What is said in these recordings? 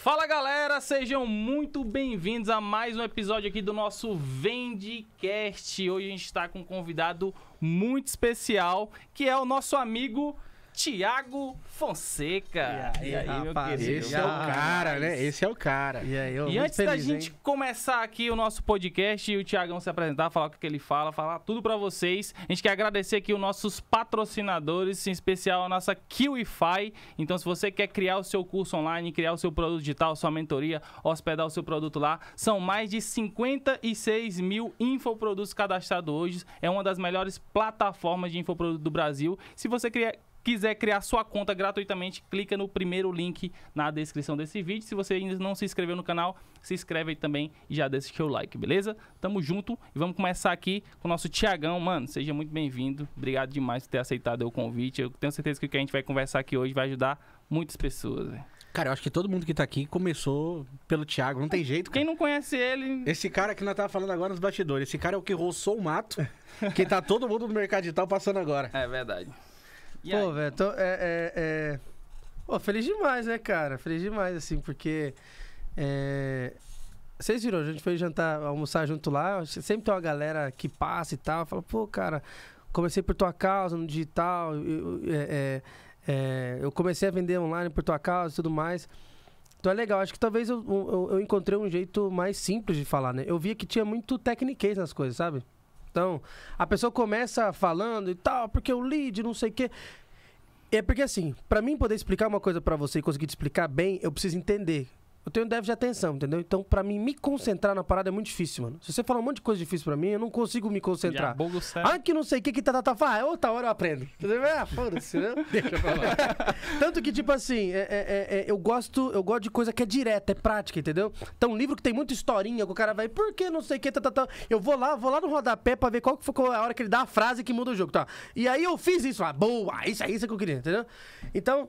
Fala galera, sejam muito bem-vindos a mais um episódio aqui do nosso Vendicast. Hoje a gente está com um convidado muito especial, que é o nosso amigo Tiago Fonseca. E aí, e aí rapaz, meu querido? Esse é o ah, cara, né? Esse é o cara. E, aí, e antes feliz, da gente hein? começar aqui o nosso podcast e o Tiagão se apresentar, falar o que ele fala, falar tudo para vocês, a gente quer agradecer aqui os nossos patrocinadores, em especial a nossa QIFI. Então, se você quer criar o seu curso online, criar o seu produto digital, sua mentoria, hospedar o seu produto lá, são mais de 56 mil infoprodutos cadastrados hoje. É uma das melhores plataformas de infoproduto do Brasil. Se você quer quiser criar sua conta gratuitamente, clica no primeiro link na descrição desse vídeo. Se você ainda não se inscreveu no canal, se inscreve aí também e já deixa o seu like, beleza? Tamo junto e vamos começar aqui com o nosso Tiagão. Mano, seja muito bem-vindo. Obrigado demais por ter aceitado o convite. Eu tenho certeza que o que a gente vai conversar aqui hoje vai ajudar muitas pessoas, Cara, eu acho que todo mundo que tá aqui começou pelo Thiago, não tem jeito. Cara. Quem não conhece ele. Esse cara que nós tava falando agora nos bastidores, esse cara é o que roçou o mato, que tá todo mundo no mercado digital passando agora. É verdade. E Pô, velho, é, é, é... Pô, feliz demais, né, cara? Feliz demais, assim, porque... É... Vocês viram, a gente foi jantar, almoçar junto lá. Sempre tem uma galera que passa e tal. Fala, pô, cara, comecei por tua causa no digital. Eu, é, é, é, eu comecei a vender online por tua causa e tudo mais. Então é legal. Acho que talvez eu, eu, eu encontrei um jeito mais simples de falar, né? Eu via que tinha muito tecniquez nas coisas, sabe? Então, a pessoa começa falando e tal, porque o lead, não sei o quê. É porque assim, para mim poder explicar uma coisa para você e conseguir te explicar bem, eu preciso entender eu tenho déficit de atenção, entendeu? Então, pra mim, me concentrar na parada é muito difícil, mano. Se você falar um monte de coisa difícil pra mim, eu não consigo me concentrar. Ah, que não sei o que que tá, tá, tá, tá. Ah, outra hora eu aprendo. Entendeu? Ah, foda-se, né? Deixa eu falar. Tanto que, tipo assim, é, é, é, é, eu, gosto, eu gosto de coisa que é direta, é prática, entendeu? Então, um livro que tem muita historinha, que o cara vai, por que não sei o que, tá, tá, tá. Eu vou lá, vou lá no rodapé pra ver qual que ficou é a hora que ele dá a frase que muda o jogo, tá? E aí eu fiz isso, ah, boa, isso é isso que eu queria, entendeu? Então,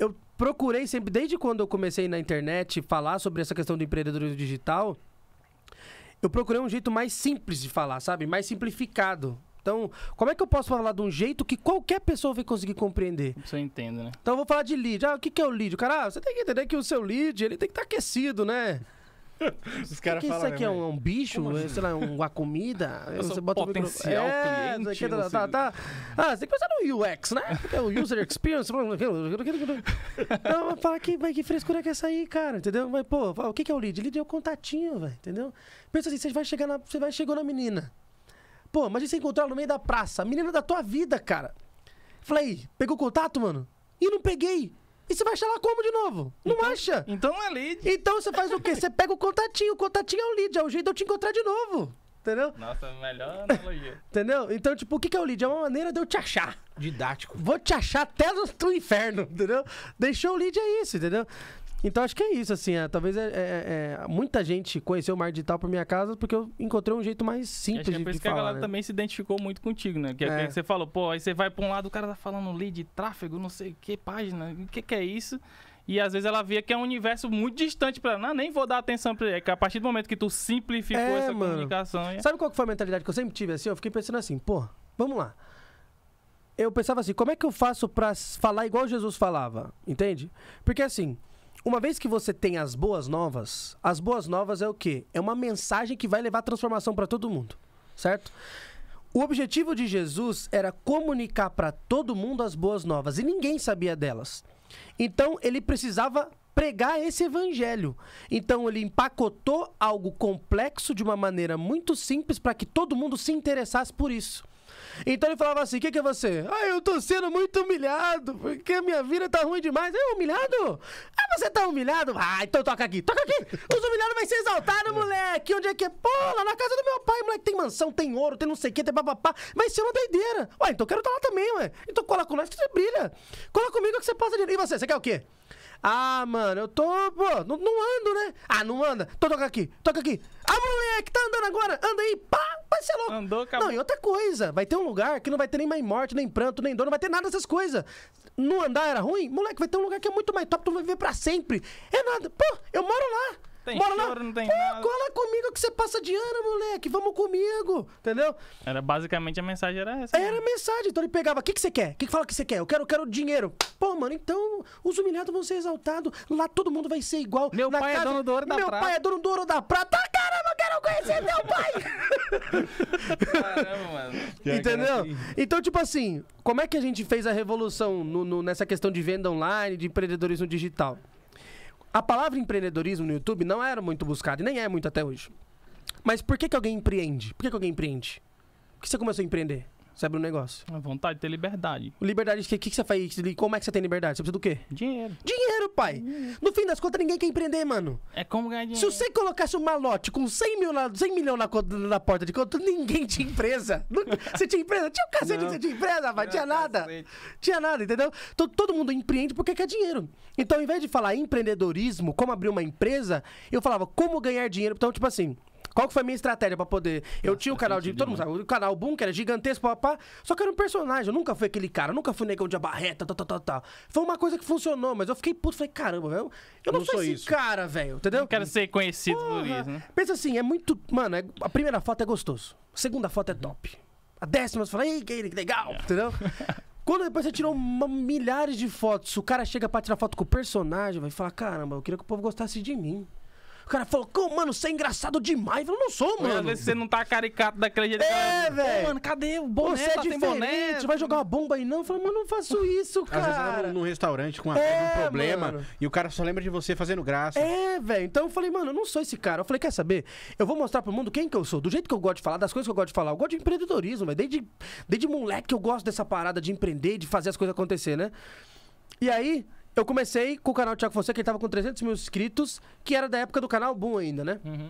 eu procurei sempre, desde quando eu comecei na internet, falar sobre essa questão do empreendedorismo digital, eu procurei um jeito mais simples de falar, sabe? Mais simplificado. Então, como é que eu posso falar de um jeito que qualquer pessoa vai conseguir compreender? Você entende, né? Então, eu vou falar de lead. Ah, o que, que é o lead? Cara, ah, você tem que entender que o seu lead, ele tem que estar tá aquecido, né? Os caras falam. Isso aqui é um, um bicho, assim? sei lá, uma comida. Eu você bota potencial o micro... cliente. É, tá, tá, tá. Ah, você tem que pensar no UX, né? É o user experience. Então, fala que, vai, que frescura que é essa aí, cara, entendeu? Vai, pô, o que, que é o lead? Lead é o contatinho, velho, entendeu? Pensa assim, você vai chegar na. Você vai chegou na menina. Pô, mas você encontrou ela no meio da praça, a menina da tua vida, cara. Falei, pegou contato, mano? E não peguei. E você vai achar lá como de novo? Não então, acha? Então é lead. Então você faz o quê? Você pega o contatinho. O contatinho é o lead, é o jeito de eu te encontrar de novo. Entendeu? Nossa, melhor analogia. entendeu? Então, tipo, o que é o lead? É uma maneira de eu te achar. Didático. Vou te achar até no inferno, entendeu? Deixou o lead é isso, entendeu? Então acho que é isso, assim. É, talvez é, é, é muita gente conheceu o mar digital por minha casa porque eu encontrei um jeito mais simples acho que é por isso que a galera né? também se identificou muito contigo, né? Que, é que é. você falou, pô, aí você vai pra um lado, o cara tá falando lead de tráfego, não sei que página, o que, que é isso? E às vezes ela via que é um universo muito distante para ela. Não, nem vou dar atenção para ele. É que a partir do momento que tu simplificou é, essa mano. comunicação. É... Sabe qual foi a mentalidade que eu sempre tive assim? Eu fiquei pensando assim, pô, vamos lá. Eu pensava assim, como é que eu faço para falar igual Jesus falava? Entende? Porque assim, uma vez que você tem as boas novas, as boas novas é o quê? É uma mensagem que vai levar transformação para todo mundo, certo? O objetivo de Jesus era comunicar para todo mundo as boas novas e ninguém sabia delas. Então ele precisava pregar esse evangelho. Então ele empacotou algo complexo de uma maneira muito simples para que todo mundo se interessasse por isso. Então ele falava assim: o que, que é você? Ah, eu tô sendo muito humilhado, porque a minha vida tá ruim demais. É humilhado? Ah, você tá humilhado? Ah, então toca aqui, toca aqui. Os humilhados vai ser exaltados moleque. Onde é que é? Pô, lá na casa do meu pai, moleque, tem mansão, tem ouro, tem não sei o que, tem papapá. vai ser é uma doideira. Ué, então quero estar lá também, ué. Então cola com nós que você brilha. Cola comigo que você passa dinheiro. E você, você quer o quê? Ah, mano, eu tô. Pô, não, não ando, né? Ah, não anda. Tô toca aqui, toca aqui. Ah, moleque, tá andando agora? Anda aí, pá, vai ser louco. Andou, acabou. Não, e outra coisa, vai ter um lugar que não vai ter nem mais morte, nem pranto, nem dor, não vai ter nada dessas coisas. Não andar era ruim? Moleque, vai ter um lugar que é muito mais top, tu vai viver pra sempre. É nada. Pô, eu moro lá. Tem Bora choro, lá. não tem Pô, nada. cola comigo que você passa de ano, moleque. Vamos comigo. Entendeu? Era basicamente a mensagem era essa. Era né? a mensagem. Então ele pegava, o que, que você quer? O que, que fala que você quer? Eu quero, quero dinheiro. Pô, mano, então os humilhados vão ser exaltados. Lá todo mundo vai ser igual. Meu Na pai é casa, é dono do ouro da meu prata. Meu pai é dono do ouro da prata. Ah, caramba, eu quero conhecer meu pai. caramba, mano. Entendeu? Então, tipo assim, como é que a gente fez a revolução no, no, nessa questão de venda online, de empreendedorismo digital? a palavra empreendedorismo no YouTube não era muito buscada e nem é muito até hoje. Mas por que, que alguém empreende? Por que, que alguém empreende? Por que você começou a empreender? Você o negócio. A vontade de ter liberdade. Liberdade, o que, que, que, você faz? Como é que você tem liberdade? Você precisa do quê? Dinheiro. Dinheiro, pai. Dinheiro. No fim das contas, ninguém quer empreender, mano. É como ganhar dinheiro. Se você colocasse um malote com 100 mil na, 100 milhões na, na porta de conta, ninguém tinha empresa. você tinha empresa? Tinha um cacete de empresa, pai. Tinha nada. Cacete. Tinha nada, entendeu? todo então, todo mundo empreende porque quer dinheiro. Então, ao invés de falar empreendedorismo, como abrir uma empresa, eu falava como ganhar dinheiro. Então, tipo assim, qual que foi a minha estratégia pra poder. Eu tinha o canal de. Todo mundo né? sabe, o canal que era é gigantesco, papá. Só que era um personagem. Eu nunca fui aquele cara. Eu nunca fui negão de abarreta, tal, tá, tal, tá, tal, tá, tal. Foi uma coisa que funcionou, mas eu fiquei puto. Falei, caramba, velho. eu não, não sou, sou esse isso. cara, velho. Entendeu? Não quero ser conhecido Porra. por isso, né? Pensa assim, é muito. Mano, é... a primeira foto é gostoso. A segunda foto é top. A décima você fala, ei, que legal, é. entendeu? Quando depois você tirou uma, milhares de fotos, o cara chega pra tirar foto com o personagem, vai falar, caramba, eu queria que o povo gostasse de mim. O cara falou, mano, você é engraçado demais. Eu falei, não sou, mano. Às vezes você não tá caricato daquele jeito. É, velho. Mano, cadê o boné? Você é tá diferente, vai jogar uma bomba aí não? Eu falei, mano, não faço isso, cara. Às vezes tá num restaurante com uma, é, um problema mano. e o cara só lembra de você fazendo graça. É, velho. Então eu falei, mano, eu não sou esse cara. Eu falei, quer saber? Eu vou mostrar pro mundo quem que eu sou, do jeito que eu gosto de falar, das coisas que eu gosto de falar. Eu gosto de empreendedorismo, velho. Desde, desde moleque eu gosto dessa parada de empreender, de fazer as coisas acontecer, né? E aí, eu então, comecei com o canal Tiago Fonseca, que tava com 300 mil inscritos, que era da época do canal Boom ainda, né? Uhum.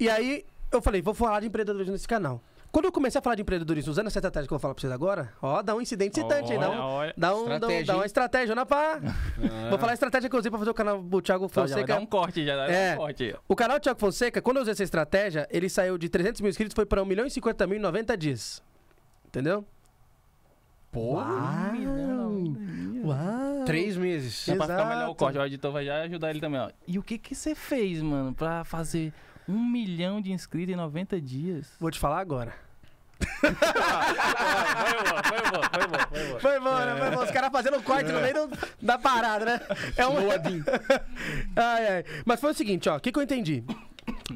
E aí eu falei, vou falar de empreendedorismo nesse canal. Quando eu comecei a falar de empreendedorismo, usando essa estratégia que eu vou falar pra vocês agora, ó, dá um incidente citante aí, dá, um, dá, um, dá, um, dá, uma estratégia, na né, pá. É. Vou falar a estratégia que eu usei pra fazer o canal do Thiago Fonseca. já, dá um corte, já dá é, um corte. O canal Thiago Fonseca, quando eu usei essa estratégia, ele saiu de 300 mil inscritos, foi pra 1 milhão e 50 mil em 90 dias. Entendeu? Porra! Uau. Três meses. Exato. Pra ficar melhor o corte, o editor vai já ajudar ele também, ó. E o que que você fez, mano, pra fazer um milhão de inscritos em 90 dias? Vou te falar agora. foi bom, foi bom, foi bom, foi bom. Foi boa, né? Os caras fazendo corte no meio do, da parada, né? É um... ai, ai. Mas foi o seguinte, ó. O que, que eu entendi?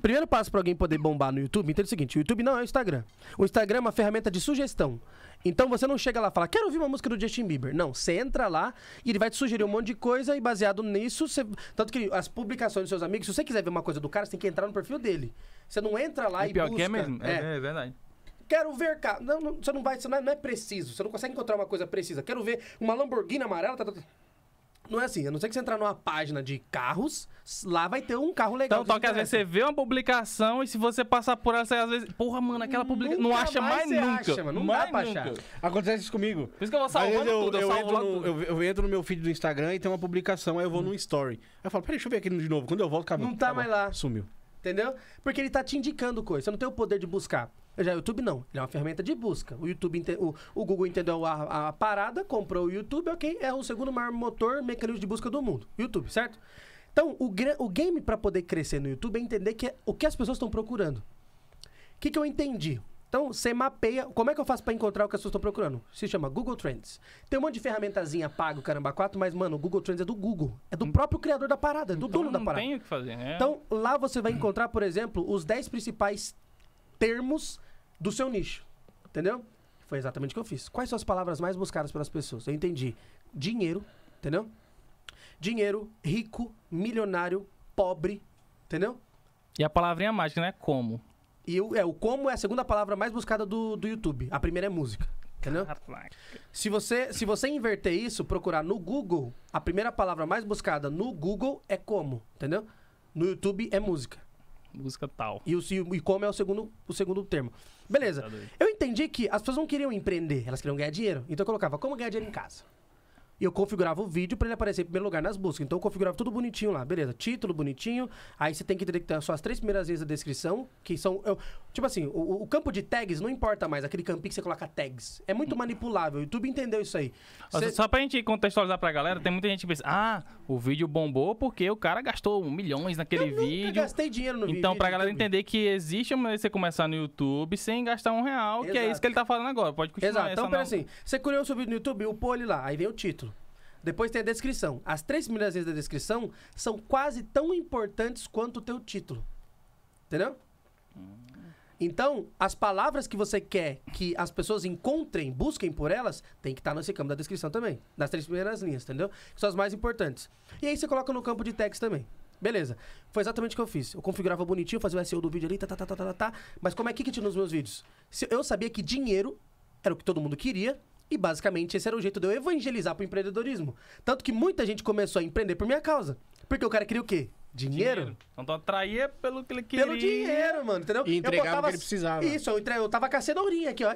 primeiro passo para alguém poder bombar no YouTube, entende é o seguinte: o YouTube não é o Instagram. O Instagram é uma ferramenta de sugestão. Então você não chega lá e fala, quero ouvir uma música do Justin Bieber. Não, você entra lá e ele vai te sugerir um monte de coisa e baseado nisso, você... tanto que as publicações dos seus amigos, se você quiser ver uma coisa do cara, você tem que entrar no perfil dele. Você não entra lá e, e pior busca. Que é, mesmo. É, é. é verdade quero ver cara. Não, não, você não vai, você não é, não é, preciso. Você não consegue encontrar uma coisa precisa. Quero ver uma Lamborghini amarela. Tá, tá, não é assim. A não ser que você entrar numa página de carros, lá vai ter um carro legal. Então, toca às vezes você vê uma publicação e se você passar por ela, você às vezes. Porra, mano, aquela publicação. Não acha mais, mais nunca. Acha, mano, não mais dá pra nunca. achar. Acontece isso comigo. Por isso que eu vou salvando eu, tudo, eu, eu, entro no, tudo. Eu, eu, entro no meu feed do Instagram e tem uma publicação, aí eu vou hum. num story. Aí eu falo, peraí, deixa eu ver aqui de novo. Quando eu volto, acabou. Não tá acabou. mais lá. Sumiu. Entendeu? Porque ele tá te indicando coisa. Você não tem o poder de buscar. Já o YouTube não. Ele é uma ferramenta de busca. O YouTube, o, o Google entendeu a, a, parada, comprou o YouTube, ok. É o segundo maior motor mecanismo de busca do mundo. YouTube, certo? Então, o, o game para poder crescer no YouTube é entender que é o que as pessoas estão procurando. O que, que eu entendi? Então, você mapeia. Como é que eu faço para encontrar o que as pessoas estão procurando? Se chama Google Trends. Tem um monte de ferramentazinha pago, caramba, quatro, mas, mano, o Google Trends é do Google. É do hum. próprio criador da parada, é do então, dono da parada. Não tem o que fazer, né? Então, lá você vai encontrar, por exemplo, os 10 principais termos do seu nicho. Entendeu? Foi exatamente o que eu fiz. Quais são as palavras mais buscadas pelas pessoas? Eu entendi. Dinheiro, entendeu? Dinheiro, rico, milionário, pobre, entendeu? E a palavrinha mágica, né? Como? E eu, é, o como é a segunda palavra mais buscada do, do YouTube. A primeira é música. Entendeu? Se você, se você inverter isso, procurar no Google, a primeira palavra mais buscada no Google é como, entendeu? No YouTube é música. Música tal. E, o, e como é o segundo, o segundo termo. Beleza. Tá eu entendi que as pessoas não queriam empreender, elas queriam ganhar dinheiro. Então eu colocava como ganhar dinheiro em casa e eu configurava o vídeo para ele aparecer em primeiro lugar nas buscas. Então eu configurava tudo bonitinho lá, beleza. Título bonitinho, aí você tem que detectar só as três primeiras vezes da descrição, que são. Eu, tipo assim, o, o, campo de tags não importa mais, aquele campinho que você coloca tags. É muito manipulável, o YouTube entendeu isso aí. Cê... Só pra gente contextualizar pra galera, tem muita gente que pensa, ah, o vídeo bombou porque o cara gastou milhões naquele eu vídeo. Eu gastei dinheiro no então, vídeo. Então, pra galera YouTube. entender que existe uma você começar no YouTube sem gastar um real, Exato. que é isso que ele tá falando agora. Pode continuar. Exato, então, pera assim, você curiou o seu vídeo no YouTube, upou ele lá, aí vem o título. Depois tem a descrição. As três primeiras linhas da descrição são quase tão importantes quanto o teu título. Entendeu? Então, as palavras que você quer que as pessoas encontrem, busquem por elas, tem que estar tá nesse campo da descrição também. Nas três primeiras linhas, entendeu? Que são as mais importantes. E aí você coloca no campo de text também. Beleza. Foi exatamente o que eu fiz. Eu configurava bonitinho, fazia o SEO do vídeo ali, tá, tá, tá, tá, tá, tá. Mas como é que, tinha nos meus vídeos? Se eu sabia que dinheiro era o que todo mundo queria, e basicamente esse era o jeito de eu evangelizar pro empreendedorismo. Tanto que muita gente começou a empreender por minha causa. Porque o cara queria o quê? Dinheiro? dinheiro. Então atraía pelo que ele queria. Pelo dinheiro, mano, entendeu? E entregava eu botava... o que ele precisava. Isso, eu, entre... eu tava com a cenourinha aqui, ó.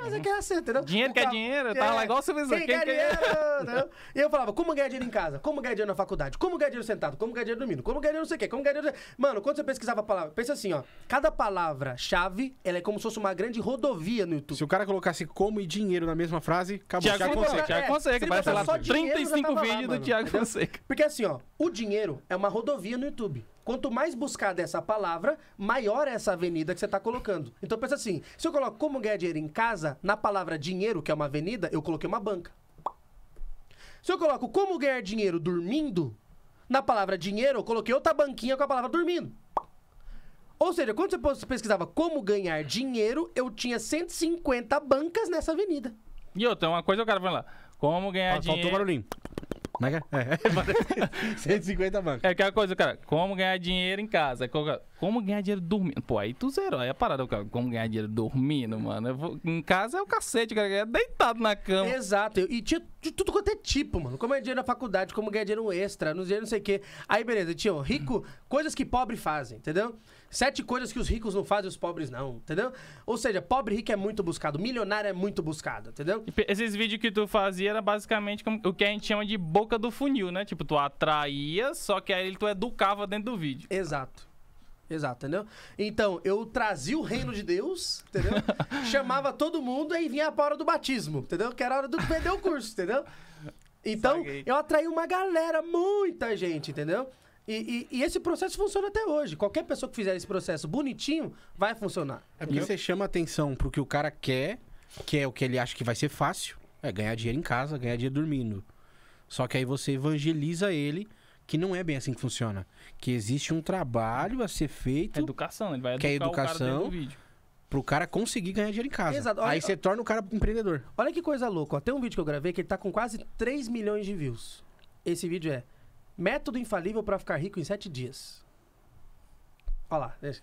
É, mas é que é assim, entendeu? Dinheiro que é dinheiro, tá tava é, lá igual você quiser Quem, quem quer dinheiro, E eu falava, como ganhar dinheiro em casa? Como ganhar dinheiro na faculdade? Como ganhar dinheiro sentado? Como ganhar dinheiro dormindo? Como ganhar dinheiro não sei o quê? Como ganhar dinheiro... Mano, quando você pesquisava a palavra, pensa assim, ó. Cada palavra-chave, ela é como se fosse uma grande rodovia no YouTube. Se o cara colocasse como e dinheiro na mesma frase, acabou. Tiago Fonseca, Tiago é, Fonseca. Vai falar 35 tá vídeos do Tiago Fonseca. Porque assim, ó, o dinheiro é uma rodovia no YouTube. Quanto mais buscada é essa palavra, maior é essa avenida que você está colocando. Então pensa assim: se eu coloco como ganhar dinheiro em casa, na palavra dinheiro, que é uma avenida, eu coloquei uma banca. Se eu coloco como ganhar dinheiro dormindo, na palavra dinheiro, eu coloquei outra banquinha com a palavra dormindo. Ou seja, quando você pesquisava como ganhar dinheiro, eu tinha 150 bancas nessa avenida. E outra, uma coisa o cara falando lá. Como ganhar ah, dinheiro. Faltou barulhinho. Né? é, é, 150 bancos. É aquela coisa, cara, como ganhar dinheiro em casa? É como ganhar dinheiro dormindo? Pô, aí tu zerou, aí é a parada, cara, como ganhar dinheiro dormindo, mano? Vou, em casa é o cacete, cara, é deitado na cama. Exato, e tinha de tudo quanto é tipo, mano. Como ganhar é dinheiro na faculdade, como ganhar dinheiro extra, no não sei o quê. Aí, beleza, o rico, coisas que pobre fazem, entendeu? Sete coisas que os ricos não fazem, os pobres não, entendeu? Ou seja, pobre rico é muito buscado, milionário é muito buscado, entendeu? Esses vídeos que tu fazia era basicamente o que a gente chama de boca do funil, né? Tipo, tu atraía, só que aí tu educava dentro do vídeo. Exato. Exato, entendeu? Então, eu trazia o reino de Deus, entendeu? Chamava todo mundo e vinha a hora do batismo, entendeu? Que era a hora do perder o curso, entendeu? Então, Saguei. eu atraí uma galera, muita gente, entendeu? E, e, e, esse processo funciona até hoje. Qualquer pessoa que fizer esse processo bonitinho vai funcionar. É porque você chama atenção pro que o cara quer, que é o que ele acha que vai ser fácil. É ganhar dinheiro em casa, ganhar dinheiro dormindo. Só que aí você evangeliza ele que não é bem assim que funciona. Que existe um trabalho a ser feito. É educação, ele vai educar que é educação, o cara pro cara conseguir ganhar dinheiro em casa. Exato. Olha, aí você torna o cara empreendedor. Olha que coisa louca. Ó. Tem um vídeo que eu gravei que ele tá com quase 3 milhões de views. Esse vídeo é Método infalível para ficar rico em sete dias. Olha lá, deixa.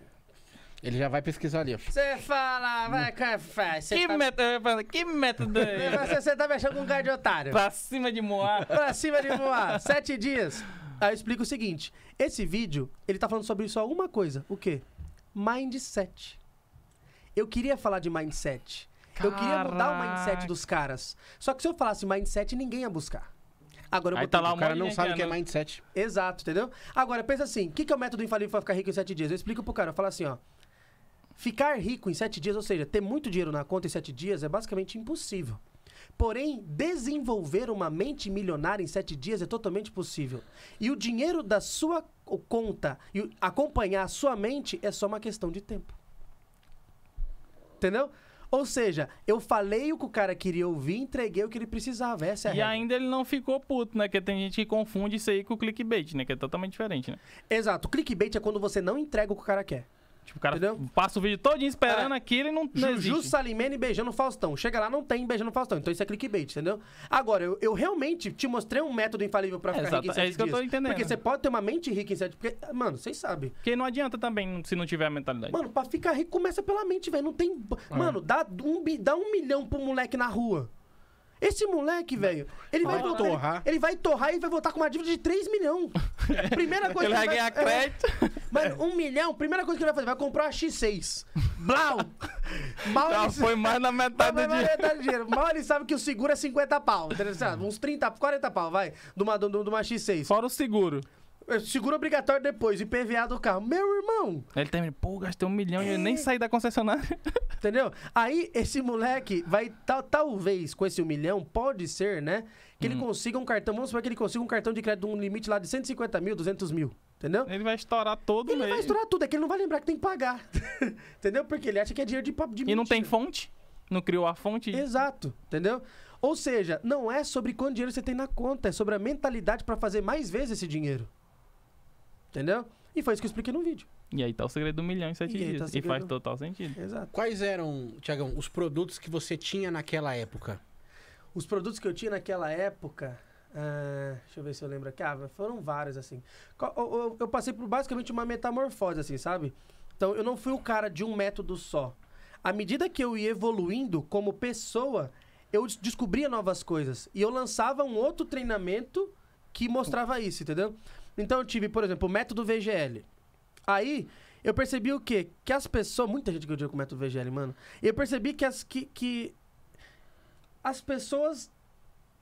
Ele já vai pesquisar ali, Você fala, vai, café. Que, tá... método, que método é Você tá mexendo com um cara de otário. Pra cima de Moá. pra cima de Moá. Sete dias. Aí eu explico o seguinte. Esse vídeo, ele tá falando sobre só uma coisa. O quê? Mindset. Eu queria falar de mindset. Caraca. Eu queria mudar o mindset dos caras. Só que se eu falasse mindset, ninguém ia buscar. Agora Aí tá lá o cara não sabe o que é mindset. Exato, entendeu? Agora, pensa assim, o que, que é o método infalível para ficar rico em sete dias? Eu explico pro cara, eu falo assim, ó. Ficar rico em sete dias, ou seja, ter muito dinheiro na conta em sete dias é basicamente impossível. Porém, desenvolver uma mente milionária em sete dias é totalmente possível. E o dinheiro da sua conta e acompanhar a sua mente é só uma questão de tempo. Entendeu? Ou seja, eu falei o que o cara queria ouvir, entreguei o que ele precisava. Essa é a E regra. ainda ele não ficou puto, né? Que tem gente que confunde isso aí com o clickbait, né? Que é totalmente diferente, né? Exato. O clickbait é quando você não entrega o que o cara quer. Tipo, o cara Entendeu? passa o vídeo todinho esperando é. aquilo e não, não Juju Salimene beijando o Faustão. Chega lá, não tem beijando o Faustão. Então isso é clickbait, entendeu? Agora, eu, eu realmente te mostrei um método infalível pra é, ficar exato, rico em É isso dias. que eu tô entendendo. Porque você pode ter uma mente rica em sete... Porque, mano, vocês sabem. Porque não adianta também se não tiver a mentalidade. Mano, pra ficar rico, começa pela mente, velho. Não tem... É. Mano, dá um, dá um milhão pro moleque na rua. Esse moleque, velho, ele vai, vai voltar, torrar. Ele, ele, vai torrar e vai voltar com uma dívida de 3 milhões. Primeira coisa ele que ele vai ganhar vai, crédito. É, mano, um milhão, primeira coisa que ele vai fazer, vai comprar a X6. Blau! Mal Já ele, foi mais na metade do dinheiro. Metade dinheiro. Mal ele sabe que o seguro é 50 pau. Uns 30, 40 pau, vai. De uma, de uma X6. Fora o seguro. É, Seguro obrigatório depois, IPVA do carro. Meu irmão! Ele termina, pô, gastei um milhão é. e eu nem é. saí da concessionária. Entendeu? Aí esse moleque vai, tal, talvez, com esse um milhão, pode ser, né? Que hum. ele consiga um cartão, vamos supor que ele consiga um cartão de crédito de um limite lá de 150 mil, 200 mil. Entendeu? Ele vai estourar todo ele Ele vai estourar tudo, é que ele não vai lembrar que tem que pagar. entendeu? Porque ele acha que é dinheiro de, de E não tem fonte? Não criou a fonte? Exato, entendeu? Ou seja, não é sobre quanto dinheiro você tem na conta, é sobre a mentalidade para fazer mais vezes esse dinheiro. Entendeu? E foi isso que eu expliquei no vídeo. E aí tá o segredo do milhão em sete e tá dias. Tá e faz total sentido. Exato. Quais eram, Tiagão, os produtos que você tinha naquela época? Os produtos que eu tinha naquela época. Uh, deixa eu ver se eu lembro aqui. Ah, foram vários, assim. Eu, eu, eu passei por basicamente uma metamorfose, assim, sabe? Então eu não fui o cara de um método só. À medida que eu ia evoluindo como pessoa, eu descobria novas coisas. E eu lançava um outro treinamento que mostrava isso, entendeu? Então eu tive, por exemplo, o método VGL. Aí eu percebi o quê? Que as pessoas. Muita gente que eu digo com o método VGL, mano. Eu percebi que as, que, que as pessoas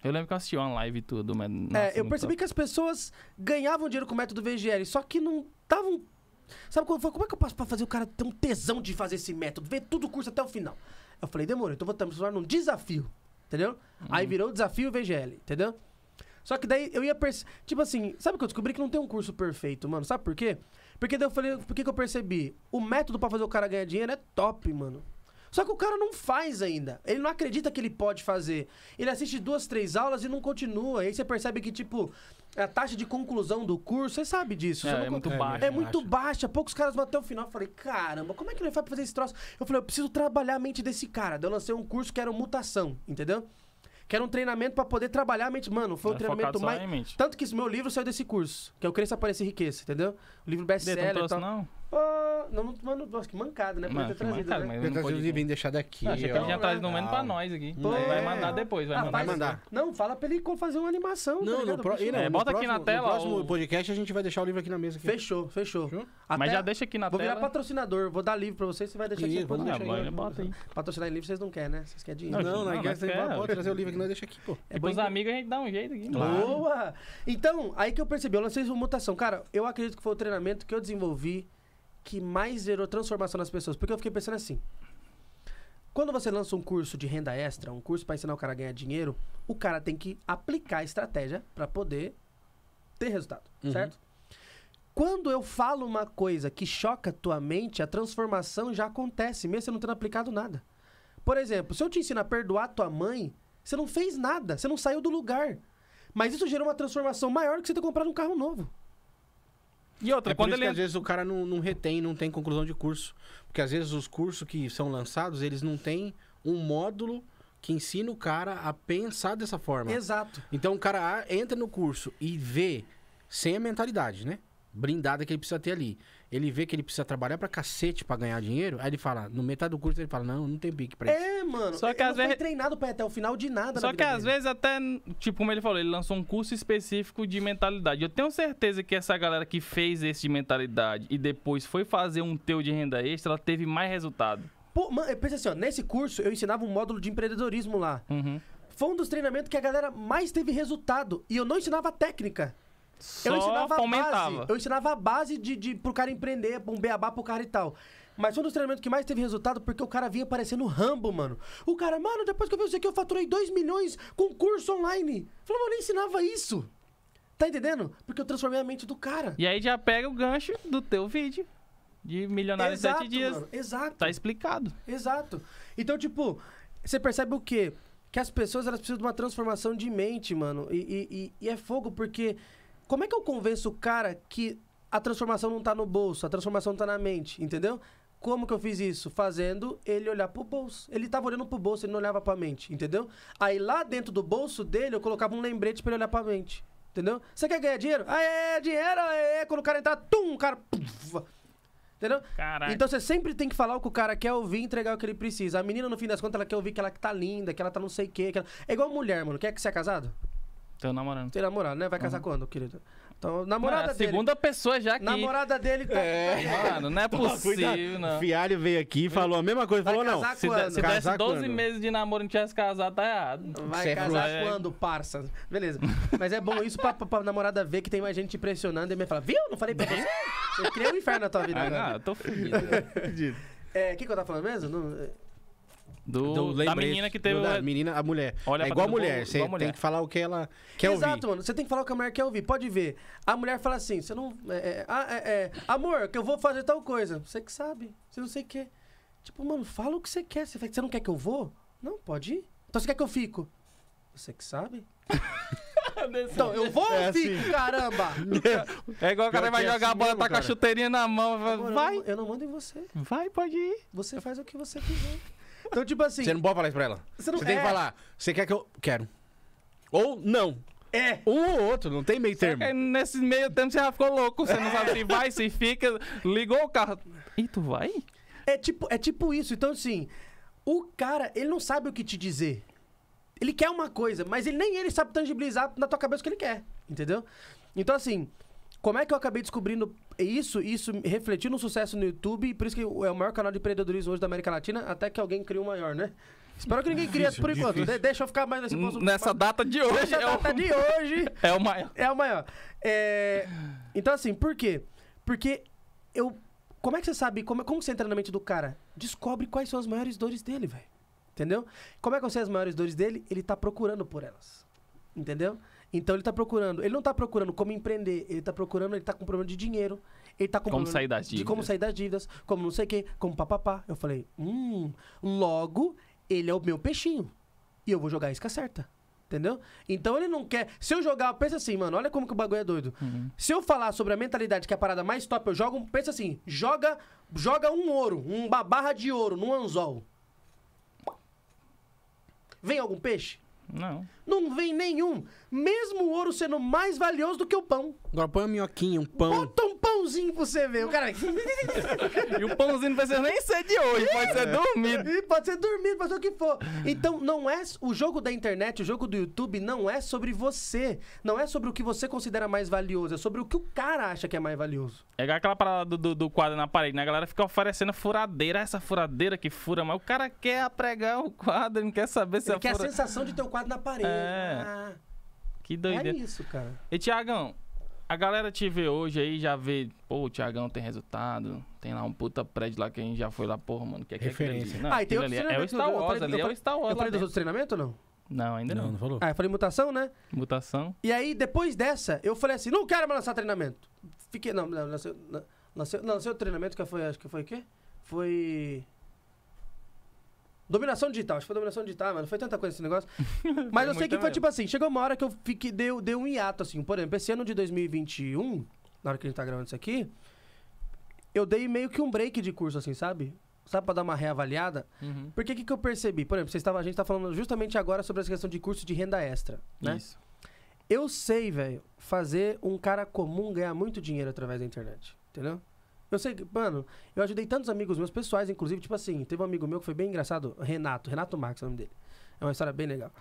eu lembro que eu assisti uma live e tudo, mas. É, nossa, é, eu percebi que as pessoas ganhavam dinheiro com o método VGL, só que não estavam. Sabe quando como é que eu passo pra fazer o cara ter um tesão de fazer esse método? Ver tudo o curso até o final. Eu falei, demorou, então vou transformar num desafio, entendeu? Aí uhum. virou o desafio VGL, entendeu? Só que daí eu ia perceber. Tipo assim, sabe que eu descobri que não tem um curso perfeito, mano? Sabe por quê? Porque daí eu falei, por que, que eu percebi? O método para fazer o cara ganhar dinheiro é top, mano. Só que o cara não faz ainda. Ele não acredita que ele pode fazer. Ele assiste duas, três aulas e não continua. Aí você percebe que, tipo, a taxa de conclusão do curso, você sabe disso. É, é muito, é, é muito baixa. É, muito baixa. Poucos caras vão até o final. Eu falei, caramba, como é que ele vai fazer esse troço? Eu falei, eu preciso trabalhar a mente desse cara. Daí eu lancei um curso que era mutação, entendeu? Que era um treinamento para poder trabalhar a mente. Mano, foi o um treinamento mais. Tanto que esse meu livro saiu desse curso, que é o Crença Aparecer Riqueza, entendeu? O livro então, best-seller. Não, trouxe, e tal. não? Não, mano, nossa, que mancada, né? Mano, ter trazido, mancada, né? Ter trazido e vir deixar daqui. achei que ele já traz no pra nós aqui. Pô, vai é. mandar depois, vai ah, mandar. Vai mandar. Não, fala pra ele fazer uma animação. Não, tá pro... não, é, bota próximo, aqui na tela. No próximo ou... podcast a gente vai deixar o livro aqui na mesa. Aqui. Fechou, fechou. Até... Mas já deixa aqui na vou tela. Vou virar patrocinador, vou dar livro pra vocês, você vai deixar aqui. Vamos deixar ah, aí. Bota Patrocinar livro vocês não querem, né? Vocês querem dinheiro. Não, não, não, não pode trazer o livro que nós deixa aqui, pô. É pros amigos a gente dá um jeito aqui. Né? Boa! Então, aí que eu percebi, eu lancei uma mutação. Cara, eu acredito que foi o treinamento que eu desenvolvi que mais gerou transformação nas pessoas? Porque eu fiquei pensando assim. Quando você lança um curso de renda extra, um curso para ensinar o cara a ganhar dinheiro, o cara tem que aplicar a estratégia para poder ter resultado, uhum. certo? Quando eu falo uma coisa que choca tua mente, a transformação já acontece, mesmo você não tendo aplicado nada. Por exemplo, se eu te ensino a perdoar tua mãe, você não fez nada, você não saiu do lugar. Mas isso gerou uma transformação maior que você ter comprado um carro novo. E outra, é quando por ele... que às vezes o cara não, não retém, não tem conclusão de curso. Porque às vezes os cursos que são lançados, eles não têm um módulo que ensina o cara a pensar dessa forma. Exato. Então o cara entra no curso e vê sem a mentalidade, né? Blindada que ele precisa ter ali ele vê que ele precisa trabalhar pra cacete pra ganhar dinheiro, aí ele fala, no metade do curso ele fala, não, não tem pique pra isso. É, mano, só que ele às vezes... treinado pra ir até o final de nada Só que dele. às vezes até, tipo como ele falou, ele lançou um curso específico de mentalidade. Eu tenho certeza que essa galera que fez esse de mentalidade e depois foi fazer um teu de renda extra, ela teve mais resultado. Pô, mano, pensa assim, ó, nesse curso eu ensinava um módulo de empreendedorismo lá. Uhum. Foi um dos treinamentos que a galera mais teve resultado. E eu não ensinava técnica. Só eu ensinava fomentava. A base, eu ensinava a base de, de, pro cara empreender, um beabá pro cara e tal. Mas foi um dos treinamentos que mais teve resultado porque o cara vinha parecendo Rambo, mano. O cara, mano, depois que eu vi isso aqui, eu faturei 2 milhões com curso online. Falou, eu nem ensinava isso. Tá entendendo? Porque eu transformei a mente do cara. E aí já pega o gancho do teu vídeo. De milionário Exato, em 7 dias. Mano, exato. Tá explicado. Exato. Então, tipo, você percebe o quê? Que as pessoas elas precisam de uma transformação de mente, mano. E, e, e é fogo, porque como é que eu convenço o cara que a transformação não está no bolso, a transformação está na mente, entendeu? Como que eu fiz isso? Fazendo ele olhar pro bolso. Ele estava olhando pro bolso, ele não olhava pra mente, entendeu? Aí lá dentro do bolso dele, eu colocava um lembrete para ele olhar pra mente, entendeu? Você quer ganhar dinheiro? Ah, é, dinheiro, é. Quando o cara entrar, tum, o cara... Puf, entendeu? Caraca. Então você sempre tem que falar o que o cara quer ouvir e entregar o que ele precisa. A menina, no fim das contas, ela quer ouvir que ela tá linda, que ela tá não sei o quê. Que ela... É igual mulher, mano. Quer que você é casado? Teu namorando. Tem namorado, né? Vai casar uhum. quando, querido? Então, namorada dele. Segunda pessoa já que. Namorada dele tá. É. Mano, não é possível, não. Fialho veio aqui e falou a mesma coisa. Vai falou, não. quando? se tivesse 12 quando? meses de namoro e não tivesse casado, tá errado. Vai certo. É casar é. quando, parça? Beleza. Mas é bom isso pra, pra, pra namorada ver que tem mais gente te pressionando e me fala, viu? Não falei pra você? Eu criei um inferno na tua vida. Ah, não, eu tô fudido. É, o é, que, que eu tava falando mesmo? Não. É, do, do da menina que teve. Do, da menina, a mulher. Olha é igual a mulher. Você tem que falar o que ela quer Exato, ouvir. Exato, mano. Você tem que falar o que a mulher quer ouvir. Pode ver. A mulher fala assim: você não. É é, ah, é, é, amor, que eu vou fazer tal coisa. Você que sabe. Você não sei o quê. Tipo, mano, fala o que você quer. Você, você não quer que eu vou? Não, pode ir. Então você quer que eu fico? Você que sabe. então, eu vou é assim. caramba? É igual o cara vai é jogar assim a bola, mesmo, tá cara. com a chuteirinha na mão. Amor, vai. Eu não, eu não mando em você. Vai, pode ir. Você faz o que você quiser. Então, tipo assim. Você não pode falar isso pra ela. Você, não... você tem é. que falar. Você quer que eu. Quero. Ou não. É. Um ou outro, não tem meio termo. Nesse meio tempo você já ficou louco. Você não sabe se é. vai, se fica. Ligou o carro. E tu vai? É tipo, é tipo isso. Então, assim, o cara, ele não sabe o que te dizer. Ele quer uma coisa, mas ele nem ele sabe tangibilizar na tua cabeça o que ele quer. Entendeu? Então, assim, como é que eu acabei descobrindo isso? Isso refletiu no sucesso no YouTube, por isso que é o maior canal de empreendedorismo hoje da América Latina, até que alguém criou o maior, né? Espero que ninguém crie por enquanto. De deixa eu ficar mais nesse Nessa data de hoje. Nessa é data o... de hoje. É o maior. É o maior. É... Então, assim, por quê? Porque eu. Como é que você sabe? Como, como você entra na mente do cara? Descobre quais são as maiores dores dele, velho. Entendeu? Como é que eu sei as maiores dores dele? Ele tá procurando por elas. Entendeu? Então ele está procurando. Ele não está procurando como empreender, ele está procurando, ele está com problema de dinheiro, ele está com como sair das dívidas. de como sair das dívidas, como não sei o quê, como papapá. Eu falei, hum, logo ele é o meu peixinho. E eu vou jogar a isca certa. Entendeu? Então ele não quer. Se eu jogar, pensa assim, mano, olha como que o bagulho é doido. Uhum. Se eu falar sobre a mentalidade que é a parada mais top, eu jogo, pensa assim, joga, joga um ouro, uma barra de ouro num anzol. Vem algum peixe? Não não vem nenhum. Mesmo o ouro sendo mais valioso do que o pão. Agora põe uma minhoquinha, um pão. Bota um pãozinho pra você ver. O cara... e o pãozinho não precisa nem ser de hoje, pode ser dormido. E pode ser dormido, pode ser o que for. Então, não é. O jogo da internet, o jogo do YouTube, não é sobre você. Não é sobre o que você considera mais valioso. É sobre o que o cara acha que é mais valioso. É aquela parada do, do, do quadro na parede, né? A galera fica oferecendo furadeira, essa furadeira que fura, mas o cara quer pregar o quadro, não quer saber se Ele é quer fura... a sensação de ter o quadro na parede. É. É. Que doideira. É isso, cara. E Tiagão, a galera te vê hoje aí, já vê, pô, o Tiagão tem resultado. Tem lá um puta prédio lá que a gente já foi lá, porra, mano. Que é Referência. Que é não, ah, tem outro ali, é o Star Wars ali, é o Star Wars. Eu falei dos outros treinamentos ou não? Não, ainda não. Não, não falou. Ah, eu falei mutação, né? Mutação. E aí, depois dessa, eu falei assim, não quero mais lançar treinamento. Fiquei, não, não, lancei, lancei, lancei o treinamento que foi, acho que foi o quê? Foi... Dominação digital, acho que foi dominação digital, mano. Foi tanta coisa esse negócio. Mas eu sei que foi mesmo. tipo assim, chegou uma hora que eu fiquei, deu, deu um hiato, assim. Por exemplo, esse ano de 2021, na hora que a gente tá gravando isso aqui, eu dei meio que um break de curso, assim, sabe? Sabe, pra dar uma reavaliada. Uhum. Porque o que, que eu percebi? Por exemplo, vocês tavam, a gente tá falando justamente agora sobre essa questão de curso de renda extra, né? Isso. Eu sei, velho, fazer um cara comum ganhar muito dinheiro através da internet, entendeu? Eu sei que, mano, eu ajudei tantos amigos meus pessoais, inclusive, tipo assim, teve um amigo meu que foi bem engraçado, Renato, Renato Marques é o nome dele. É uma história bem legal.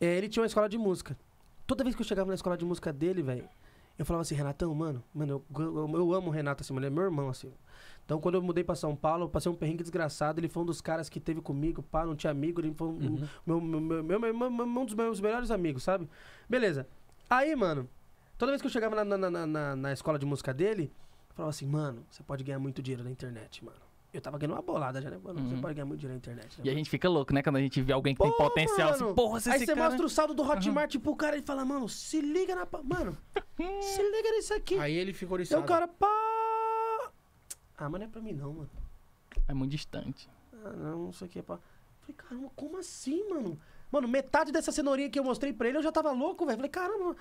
É, ele tinha uma escola de música. Toda vez que eu chegava na escola de música dele, velho, eu falava assim, Renatão, mano, mano, eu, eu, eu amo o Renato, assim, ele é meu irmão, assim. Então, quando eu mudei pra São Paulo, eu passei um perrengue desgraçado. Ele foi um dos caras que teve comigo, pá, não tinha amigo. Ele foi uhum. um, meu, meu, meu, um dos meus melhores amigos, sabe? Beleza. Aí, mano, toda vez que eu chegava na, na, na, na, na escola de música dele, falava assim, mano, você pode ganhar muito dinheiro na internet, mano. Eu tava ganhando uma bolada já, né? Mano, uhum. você pode ganhar muito dinheiro na internet. Né, e mano? a gente fica louco, né? Quando a gente vê alguém que Pô, tem potencial, assim, porra, você Aí você cara... mostra o saldo do Hotmart uhum. o cara e fala, mano, se liga na. Mano, se liga nisso aqui. Aí ele ficou oriçado. Aí o cara, pá. Ah, mas não é pra mim não, mano. É muito distante. Ah, não, isso aqui é pra. Falei, caramba, como assim, mano? Mano, metade dessa cenourinha que eu mostrei pra ele, eu já tava louco, velho. Falei, caramba.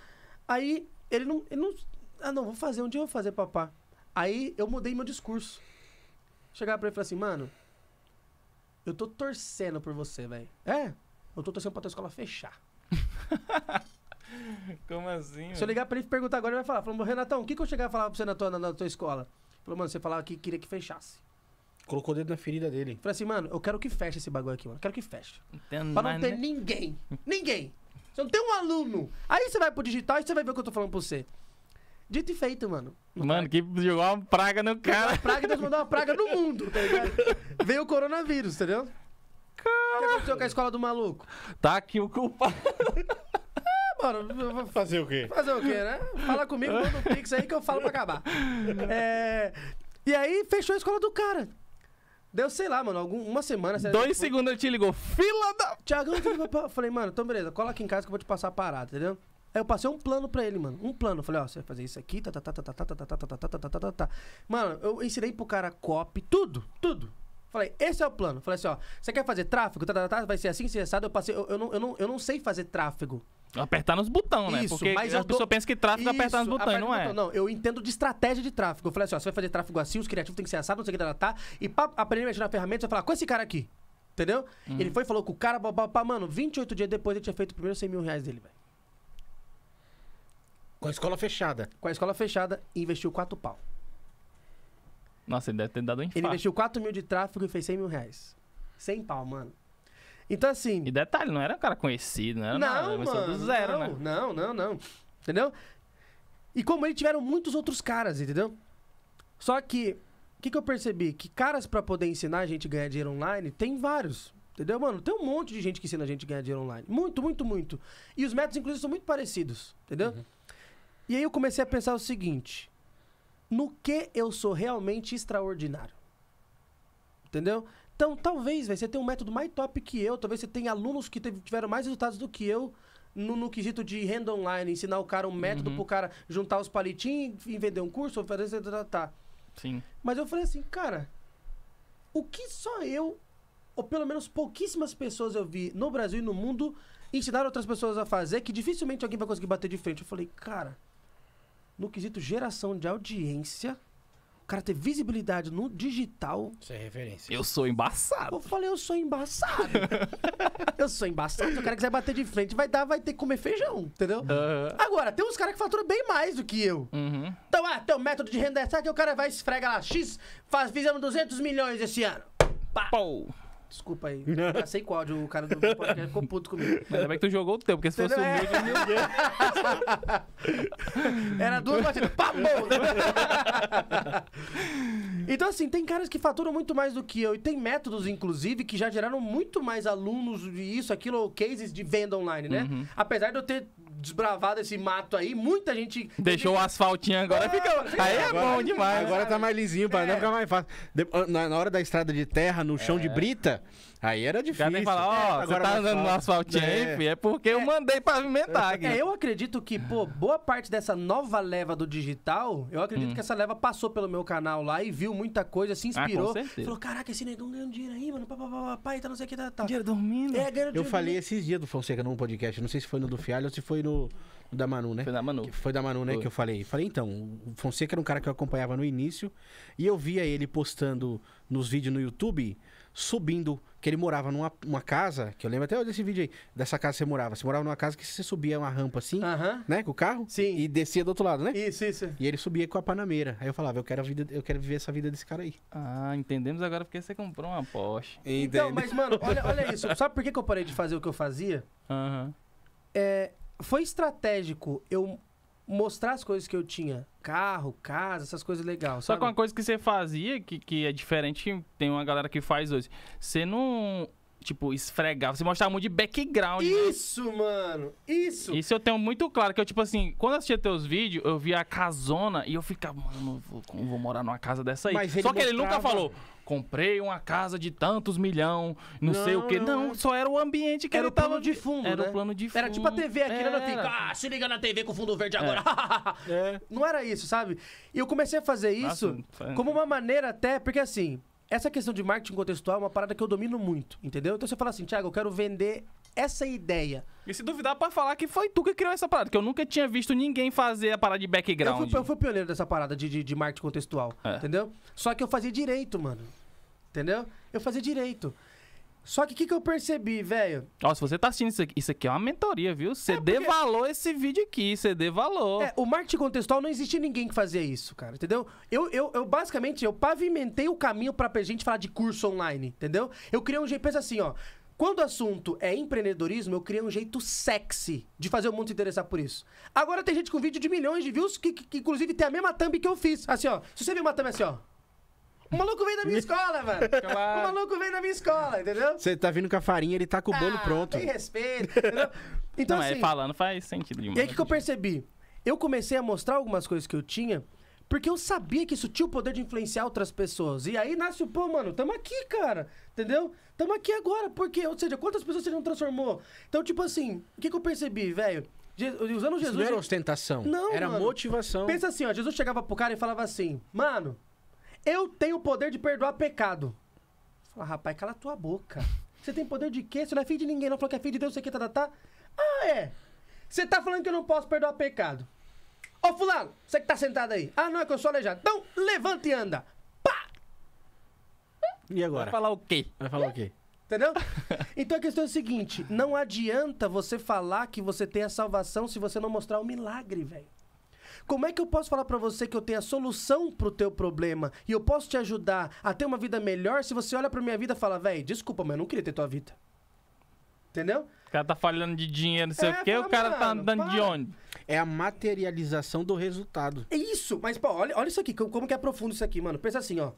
Aí ele não, ele não. Ah, não, vou fazer, um eu vou fazer, papá. Aí eu mudei meu discurso. Chegava pra ele e falei assim, mano, eu tô torcendo por você, velho. É? Eu tô torcendo pra tua escola fechar. Como assim? Se eu ligar pra ele e perguntar agora, ele vai falar. Falou, Renatão, o que, que eu chegava a falar pra você na tua, na, na tua escola? Falou, mano, você falava que queria que fechasse. Colocou o dedo na ferida dele. Falei assim, mano, eu quero que feche esse bagulho aqui, mano. Eu quero que feche. Entendo pra não ter né? ninguém. Ninguém. Você não tem um aluno. Aí você vai pro digital e você vai ver o que eu tô falando pra você. Dito e feito, mano. Mano, que jogou uma praga no cara. Uma praga, Deus então, mandou uma praga no mundo, tá ligado? Veio o coronavírus, entendeu? Tá cara... O que aconteceu com a escola do maluco? Tá aqui o culpado. É, mano. Fazer o quê? Fazer o quê, né? Fala comigo, manda um pix aí que eu falo pra acabar. É... E aí, fechou a escola do cara. Deu, sei lá, mano, algum, uma semana. Dois segundos ele te ligou. Fila da. Tiagão, eu falei, mano, então beleza, cola aqui em casa que eu vou te passar a parada, entendeu? Aí eu passei um plano pra ele, mano. Um plano. falei, ó, você vai fazer isso aqui, tá, tá, tá, tá, tá, tá, tá, tá, tá, tá, tá, tá, tá, tá. Mano, eu ensinei pro cara copy, tudo, tudo. Falei, esse é o plano. Falei assim, ó, você quer fazer tráfego? Tá, tá, tá, vai ser assim, cessado. Eu passei, eu, não, eu, não, eu não sei fazer tráfego. Apertar nos botões, né? Isso, Porque mas a pessoa dou... pensa que tráfego é apertar nos botões, não é? Botão, não, eu entendo de estratégia de tráfego. Eu falei assim, ó, você vai fazer tráfego assim, os criativos tem que ser assado, não sei o que, tá, tá. E pra aprender a mexer na ferramenta, você vai falar com esse cara aqui. Entendeu? Hum. Ele foi falou com o cara, babá, mano, 28 dias depois ele tinha feito o primeiro 100 mil reais dele, velho. Com a escola fechada. Com a escola fechada investiu quatro pau. Nossa, ele deve ter dado um infarto. Ele investiu 4 mil de tráfego e fez 100 mil reais. 100 pau, mano. Então, assim... E detalhe, não era um cara conhecido, não era não, nada. Mano, do zero, não, né? não, não, não. Entendeu? E como ele, tiveram muitos outros caras, entendeu? Só que, o que, que eu percebi? Que caras para poder ensinar a gente a ganhar dinheiro online, tem vários. Entendeu, mano? Tem um monte de gente que ensina a gente a ganhar dinheiro online. Muito, muito, muito. E os métodos, inclusive, são muito parecidos. Entendeu? Uhum. E aí eu comecei a pensar o seguinte: no que eu sou realmente extraordinário? Entendeu? Então, talvez véio, você tenha um método mais top que eu, talvez você tenha alunos que tiveram mais resultados do que eu no, no quesito de renda online, ensinar o cara um método uhum. pro cara juntar os palitinhos e vender um curso, fazer tá tá, tá, tá. Sim. Mas eu falei assim, cara, o que só eu, ou pelo menos pouquíssimas pessoas eu vi no Brasil e no mundo ensinar outras pessoas a fazer que dificilmente alguém vai conseguir bater de frente. Eu falei, cara, no quesito geração de audiência, o cara ter visibilidade no digital. Isso é referência. Eu sou embaçado. Eu falei, eu sou embaçado. eu sou embaçado. Se o cara quiser bater de frente, vai dar, vai ter que comer feijão, entendeu? Uhum. Agora, tem uns caras que faturam bem mais do que eu. Uhum. Então, ah, teu método de renda é certo, o cara vai esfrega lá, X, faz, fizemos 200 milhões esse ano. Pá. Pou. Desculpa aí. não sei qual, o cara do podcast ficou puto comigo. ainda bem que tu jogou o teu, porque se fosse o meu, de ninguém. Era duas batidas. Pá, então, assim, tem caras que faturam muito mais do que eu. E tem métodos, inclusive, que já geraram muito mais alunos de isso, aquilo, ou cases de venda online, né? Uhum. Apesar de eu ter desbravado esse mato aí, muita gente. Deixou o asfaltinho agora, é, fica. Aí é agora, bom tá demais. Agora tá mais lisinho, pra não é. ficar mais fácil. Na, hora da estrada de terra, no chão de é. brita. Aí era difícil. O cara tem falar, ó, é, você tá andando no asfalto, é. aí, é porque é. eu mandei pavimentar. É, aqui. É, eu acredito que, pô, boa parte dessa nova leva do digital, eu acredito hum. que essa leva passou pelo meu canal lá e viu muita coisa, se ah, inspirou. Ah, falou, caraca, esse negão ganhando dinheiro aí, mano, e tá não sei o que, tá, tá. Dinheiro dormindo. É, dinheiro Eu falei esses dias do Fonseca num podcast, não sei se foi no do Fialho ou se foi no, da Manu, né? Foi da Manu. Foi da Manu, né, foi. que eu falei. Falei, então, o Fonseca era um cara que eu acompanhava no início e eu via ele postando nos vídeos no YouTube, subindo que ele morava numa uma casa, que eu lembro até desse vídeo aí, dessa casa que você morava. Você morava numa casa que você subia uma rampa assim, né? Com o carro. Sim. E descia do outro lado, né? Isso, isso. E ele subia com a panameira. Aí eu falava, eu quero, vida, eu quero viver essa vida desse cara aí. Ah, entendemos agora porque você comprou uma Porsche. Entendi. Então, mas, mano, olha, olha isso. Sabe por que, que eu parei de fazer o que eu fazia? Aham. É, foi estratégico eu mostrar as coisas que eu tinha carro, casa, essas coisas legais. Só que uma coisa que você fazia, que, que é diferente, tem uma galera que faz hoje. Você não tipo, esfregar. Você mostrava muito de background. Né? Isso, mano! Isso! Isso eu tenho muito claro, que eu, tipo assim, quando assistia teus vídeos, eu via a casona e eu ficava, mano, vou, vou morar numa casa dessa aí. Só que mostrava... ele nunca falou, comprei uma casa de tantos milhão, não, não sei o quê. Não, não, é. só era o ambiente que era ele tava... Era o né? plano de fundo, Era né? o plano de fundo. Era tipo a TV aqui, né? É. ah, se liga na TV com fundo verde é. agora. É. é. Não era isso, sabe? E eu comecei a fazer isso Nossa, como uma maneira até... Porque assim, essa questão de marketing contextual é uma parada que eu domino muito, entendeu? Então você fala assim, Thiago, eu quero vender essa ideia. E se duvidar, para falar que foi tu que criou essa parada, que eu nunca tinha visto ninguém fazer a parada de background. Eu fui, eu fui pioneiro dessa parada de, de, de marketing contextual, é. entendeu? Só que eu fazia direito, mano. Entendeu? Eu fazia direito. Só que o que, que eu percebi, velho? Ó, se você tá assistindo isso aqui, isso aqui é uma mentoria, viu? Você é porque... esse vídeo aqui, você devalou. É, o marketing contextual não existe ninguém que fazia isso, cara, entendeu? Eu, eu, eu basicamente, eu pavimentei o caminho pra gente falar de curso online, entendeu? Eu criei um jeito, pensa assim, ó. Quando o assunto é empreendedorismo, eu criei um jeito sexy de fazer o mundo se interessar por isso. Agora tem gente com vídeo de milhões de views que, que, que inclusive tem a mesma thumb que eu fiz. Assim, ó. Se você viu uma thumb assim, ó. O maluco vem da minha escola, mano. Claro. O maluco vem da minha escola, entendeu? Você tá vindo com a farinha, ele tá com o bolo ah, pronto. Tem respeito, entendeu? Então, não, é, assim, é falando faz sentido demais. E aí que, que eu percebi? Eu comecei a mostrar algumas coisas que eu tinha, porque eu sabia que isso tinha o poder de influenciar outras pessoas. E aí nasce o, pô, mano, tamo aqui, cara. Entendeu? Tamo aqui agora, porque, ou seja, quantas pessoas você não transformou? Então, tipo assim, o que, que eu percebi, velho? Usando Jesus. Isso não era ostentação. Não, era mano. motivação. Pensa assim, ó. Jesus chegava pro cara e falava assim: Mano, eu tenho o poder de perdoar pecado. Fala, rapaz, cala tua boca. Você tem poder de quê? Você não é filho de ninguém, não falou que é filho de Deus, você que tá, tá, tá. Ah, é. Você tá falando que eu não posso perdoar pecado. Ô, fulano, você que tá sentado aí. Ah, não, é que eu sou aleijado. Então, levanta e anda. Pá! E agora? Vai falar o quê? Vai falar o quê? Entendeu? então a questão é a seguinte: não adianta você falar que você tem a salvação se você não mostrar o milagre, velho. Como é que eu posso falar para você que eu tenho a solução pro teu problema e eu posso te ajudar a ter uma vida melhor se você olha pra minha vida e fala, velho, desculpa, mas eu não queria ter tua vida. Entendeu? O cara tá falando de dinheiro, não sei é, o quê, fala, o cara tá mano, tá andando para. de onde? É a materialização do resultado. É isso, mas pô, olha, olha isso aqui, como que é profundo isso aqui, mano. Pensa assim, ó.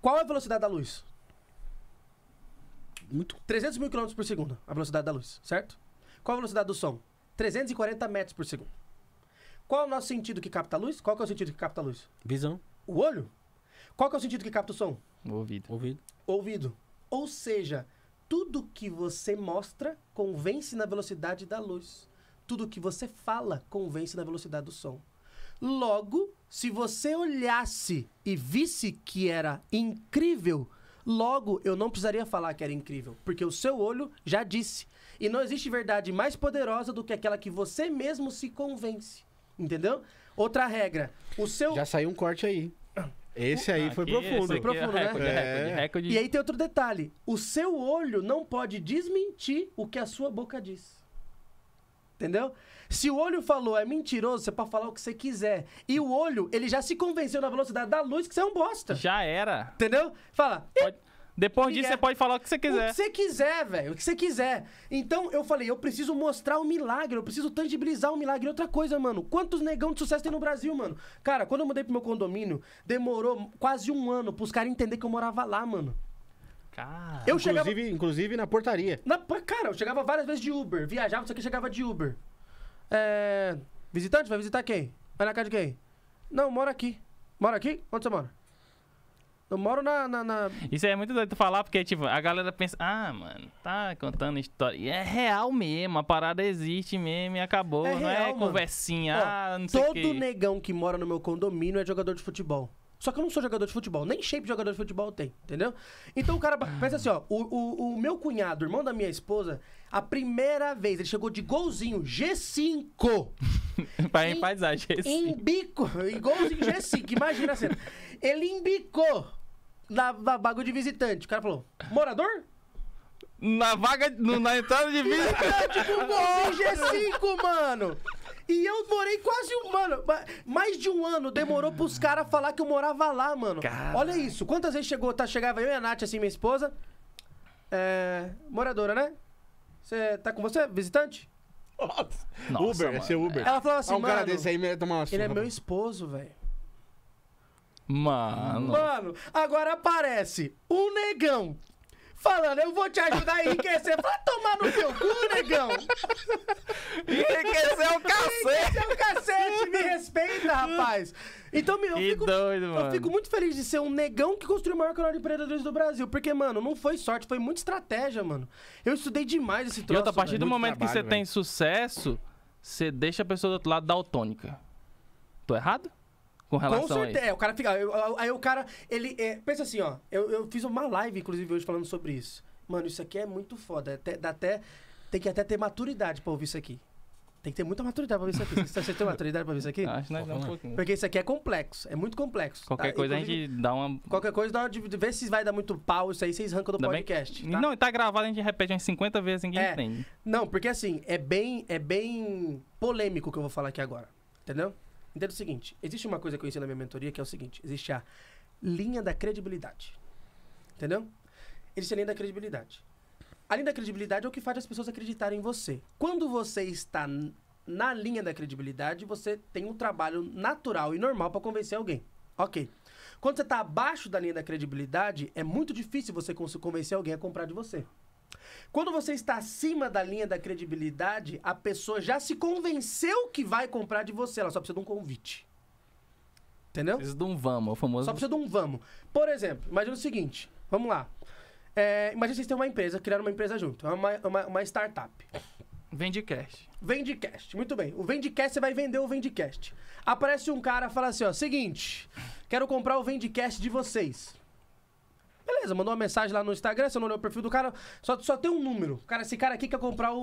Qual é a velocidade da luz? Muito. 300 mil quilômetros por segundo, a velocidade da luz, certo? Qual a velocidade do som? 340 metros por segundo. Qual é o nosso sentido que capta a luz? Qual é o sentido que capta a luz? Visão. O olho? Qual é o sentido que capta o som? O ouvido. Ouvido. Ouvido. Ou seja, tudo que você mostra convence na velocidade da luz. Tudo que você fala convence na velocidade do som. Logo, se você olhasse e visse que era incrível, logo eu não precisaria falar que era incrível, porque o seu olho já disse. E não existe verdade mais poderosa do que aquela que você mesmo se convence. Entendeu? Outra regra. O seu. Já saiu um corte aí. Esse aí ah, foi profundo. Foi profundo, é recorde, né? Recorde, é. recorde. E aí tem outro detalhe. O seu olho não pode desmentir o que a sua boca diz. Entendeu? Se o olho falou é mentiroso, você pode falar o que você quiser. E o olho, ele já se convenceu na velocidade da luz que você é um bosta. Já era. Entendeu? Fala. Pode... Depois disso, você pode falar o que você quiser. O que você quiser, velho. O que você quiser. Então, eu falei, eu preciso mostrar o milagre. Eu preciso tangibilizar o milagre. E outra coisa, mano. Quantos negão de sucesso tem no Brasil, mano? Cara, quando eu mudei pro meu condomínio, demorou quase um ano pros caras entenderem que eu morava lá, mano. Cara. Eu inclusive, chegava... inclusive na portaria. Na... Cara, eu chegava várias vezes de Uber. Viajava, só que chegava de Uber. É... Visitante, vai visitar quem? Vai na casa de quem? Não, mora aqui. Mora aqui? Onde você mora? Eu moro na, na, na, Isso é muito doido falar, porque, tipo, a galera pensa, ah, mano, tá contando história. E é real mesmo, a parada existe mesmo e acabou. É não é real, é conversinha, ah, não sei Todo negão que mora no meu condomínio é jogador de futebol. Só que eu não sou jogador de futebol, nem shape de jogador de futebol tem, entendeu? Então o cara pensa assim, ó, o, o, o meu cunhado, irmão da minha esposa, a primeira vez ele chegou de golzinho G5. pra em, paisagem. G5. Embicou, golzinho G5, imagina a cena. Ele embicou na, na bagulho de visitante. O cara falou, morador? Na vaga, no, na entrada de visitante. tipo, um G5, mano. E eu morei quase um. Mano, mais de um ano demorou pros caras falar que eu morava lá, mano. Cara. Olha isso. Quantas vezes chegou, tá, chegava eu e a Nath, assim, minha esposa. É, moradora, né? Você tá com você? Visitante? Nossa. Uber, mano. é Uber. Ela falava assim, ah, um mano. cara desse aí merece tomar uma Ele é meu esposo, velho. Mano. Mano, agora aparece um negão falando, eu vou te ajudar a enriquecer. Vai tomar no teu cu, negão! enriquecer é o cacete! Enriquecer é o cacete! Me respeita, rapaz! Então, eu fico, doido, eu fico muito feliz de ser um negão que construiu o maior canal de empreendedores do Brasil. Porque, mano, não foi sorte, foi muita estratégia, mano. Eu estudei demais esse troço. E outra, a partir velho. do momento trabalho, que você velho. tem sucesso, você deixa a pessoa do outro lado autônica. Tô errado? com relação com certeza. a isso. É, o cara fica. Eu, aí o cara, ele. É, pensa assim, ó. Eu, eu fiz uma live, inclusive, hoje falando sobre isso. Mano, isso aqui é muito foda. É até, dá até, tem que até ter maturidade pra ouvir isso aqui. Tem que ter muita maturidade pra ver isso aqui. Você, tem maturidade pra ver isso aqui? Acho que nós não um pouquinho. Porque isso aqui é complexo, é muito complexo. Tá? Qualquer tá? coisa a gente dá uma. Qualquer coisa dá uma, vê se vai dar muito pau, isso aí vocês arrancam do Ainda podcast. Bem... Tá? Não, tá gravado, a gente repete umas 50 vezes, ninguém é. entende. Não, porque assim, é bem, é bem polêmico o que eu vou falar aqui agora. Entendeu? Entenda o seguinte: existe uma coisa que eu ensino na minha mentoria que é o seguinte: existe a linha da credibilidade. Entendeu? Existe a linha da credibilidade. A linha da credibilidade é o que faz as pessoas acreditarem em você. Quando você está na linha da credibilidade, você tem um trabalho natural e normal para convencer alguém. Ok. Quando você está abaixo da linha da credibilidade, é muito difícil você convencer alguém a comprar de você. Quando você está acima da linha da credibilidade, a pessoa já se convenceu que vai comprar de você, ela só precisa de um convite. Entendeu? Precisa de um vamos, o famoso. Só precisa de um vamos. Por exemplo, imagina o seguinte: vamos lá. É, imagina vocês têm uma empresa, criaram uma empresa junto, é uma, uma, uma startup. Vendecast. Vendecast, muito bem. O Vendecast, você vai vender o Vendecast. Aparece um cara fala assim, ó, seguinte, quero comprar o Vendecast de vocês. Beleza, mandou uma mensagem lá no Instagram, você não olhou o perfil do cara, só, só tem um número. Cara, esse cara aqui quer comprar o, o,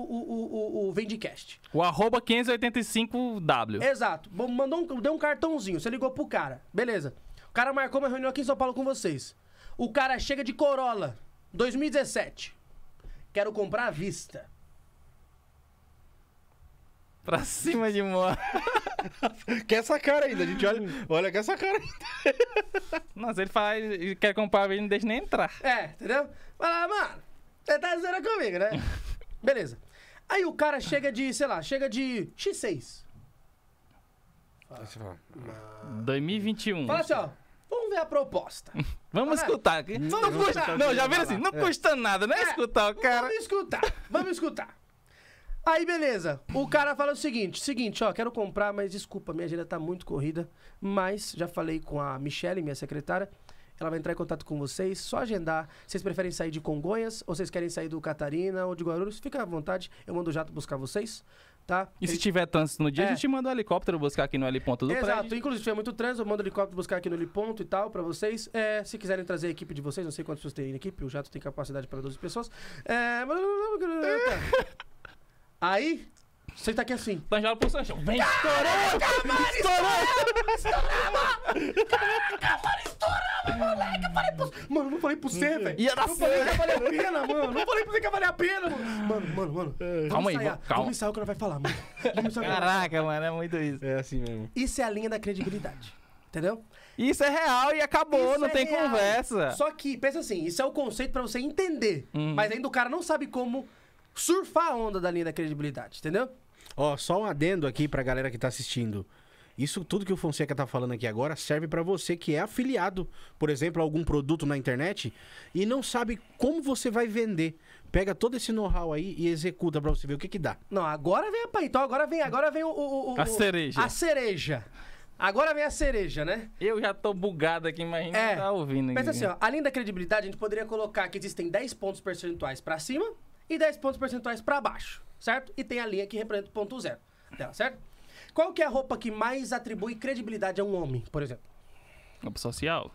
o, o Vendicast. O arroba 585W. Exato. Bom, Mandou um, deu um cartãozinho, você ligou pro cara. Beleza. O cara marcou uma reunião aqui em São Paulo com vocês. O cara chega de Corolla, 2017. Quero comprar à vista. Pra cima de mó. que essa cara ainda, a gente olha, olha que essa cara ainda. Nossa, ele fala, ele quer comprar, ele não deixa nem entrar. É, entendeu? Fala, mano, você tá dizendo comigo, né? Beleza. Aí o cara chega de, sei lá, chega de X6. Fala, fala. 2021. Fala assim, ó. Vamos ver a proposta. vamos ah, escutar. Vamos não escutar. Não, já viram assim, não é. custa nada, né? É, escutar o cara. Vamos escutar. Vamos escutar. Aí, beleza. O cara fala o seguinte: seguinte, ó, quero comprar, mas desculpa, minha agenda tá muito corrida. Mas já falei com a Michelle, minha secretária. Ela vai entrar em contato com vocês, só agendar. Vocês preferem sair de Congonhas, ou vocês querem sair do Catarina ou de Guarulhos? Fica à vontade, eu mando o jato buscar vocês. Tá? E Ele... se tiver trânsito no dia, é. a gente manda o um helicóptero buscar aqui no heliponto do Exato. prédio. Exato, inclusive se tiver muito trânsito, eu mando o um helicóptero buscar aqui no heliponto e tal, pra vocês. É, se quiserem trazer a equipe de vocês, não sei quantas pessoas tem equipe, o jato tem capacidade para 12 pessoas. É... Aí, você tá aqui assim. Tangela pro Sanchão. Vem, estourou! Caraca, estourou! mano, moleque! Eu falei pro... Mano, não falei pro você, velho. Ia dar Não falei que valia a pena, mano. Não falei pra você que valia a pena, mano. Mano, mano, mano. É. Calma aí, calma. Vamos ensaiar o que ela vai falar, mano. Caraca, mano, é muito isso. É assim mesmo. Isso é a linha da credibilidade. Entendeu? Isso é real e acabou, isso não é tem real. conversa. Só que, pensa assim, isso é o conceito para você entender. Uhum. Mas ainda o cara não sabe como surfar a onda da linha da credibilidade, entendeu? Ó, só um adendo aqui pra galera que tá assistindo. Isso tudo que o Fonseca tá falando aqui agora serve para você que é afiliado, por exemplo, a algum produto na internet e não sabe como você vai vender. Pega todo esse know-how aí e executa para você ver o que que dá. Não, agora vem a então agora vem, agora vem o, o, o a cereja. A cereja. Agora vem a cereja, né? Eu já tô bugado aqui, mas é. tá ouvindo. Mas assim, ó, além da credibilidade, a gente poderia colocar que existem 10 pontos percentuais para cima e 10 pontos percentuais para baixo, certo? E tem a linha que representa o ponto zero dela, certo? Qual que é a roupa que mais atribui credibilidade a um homem, por exemplo? Roupa social?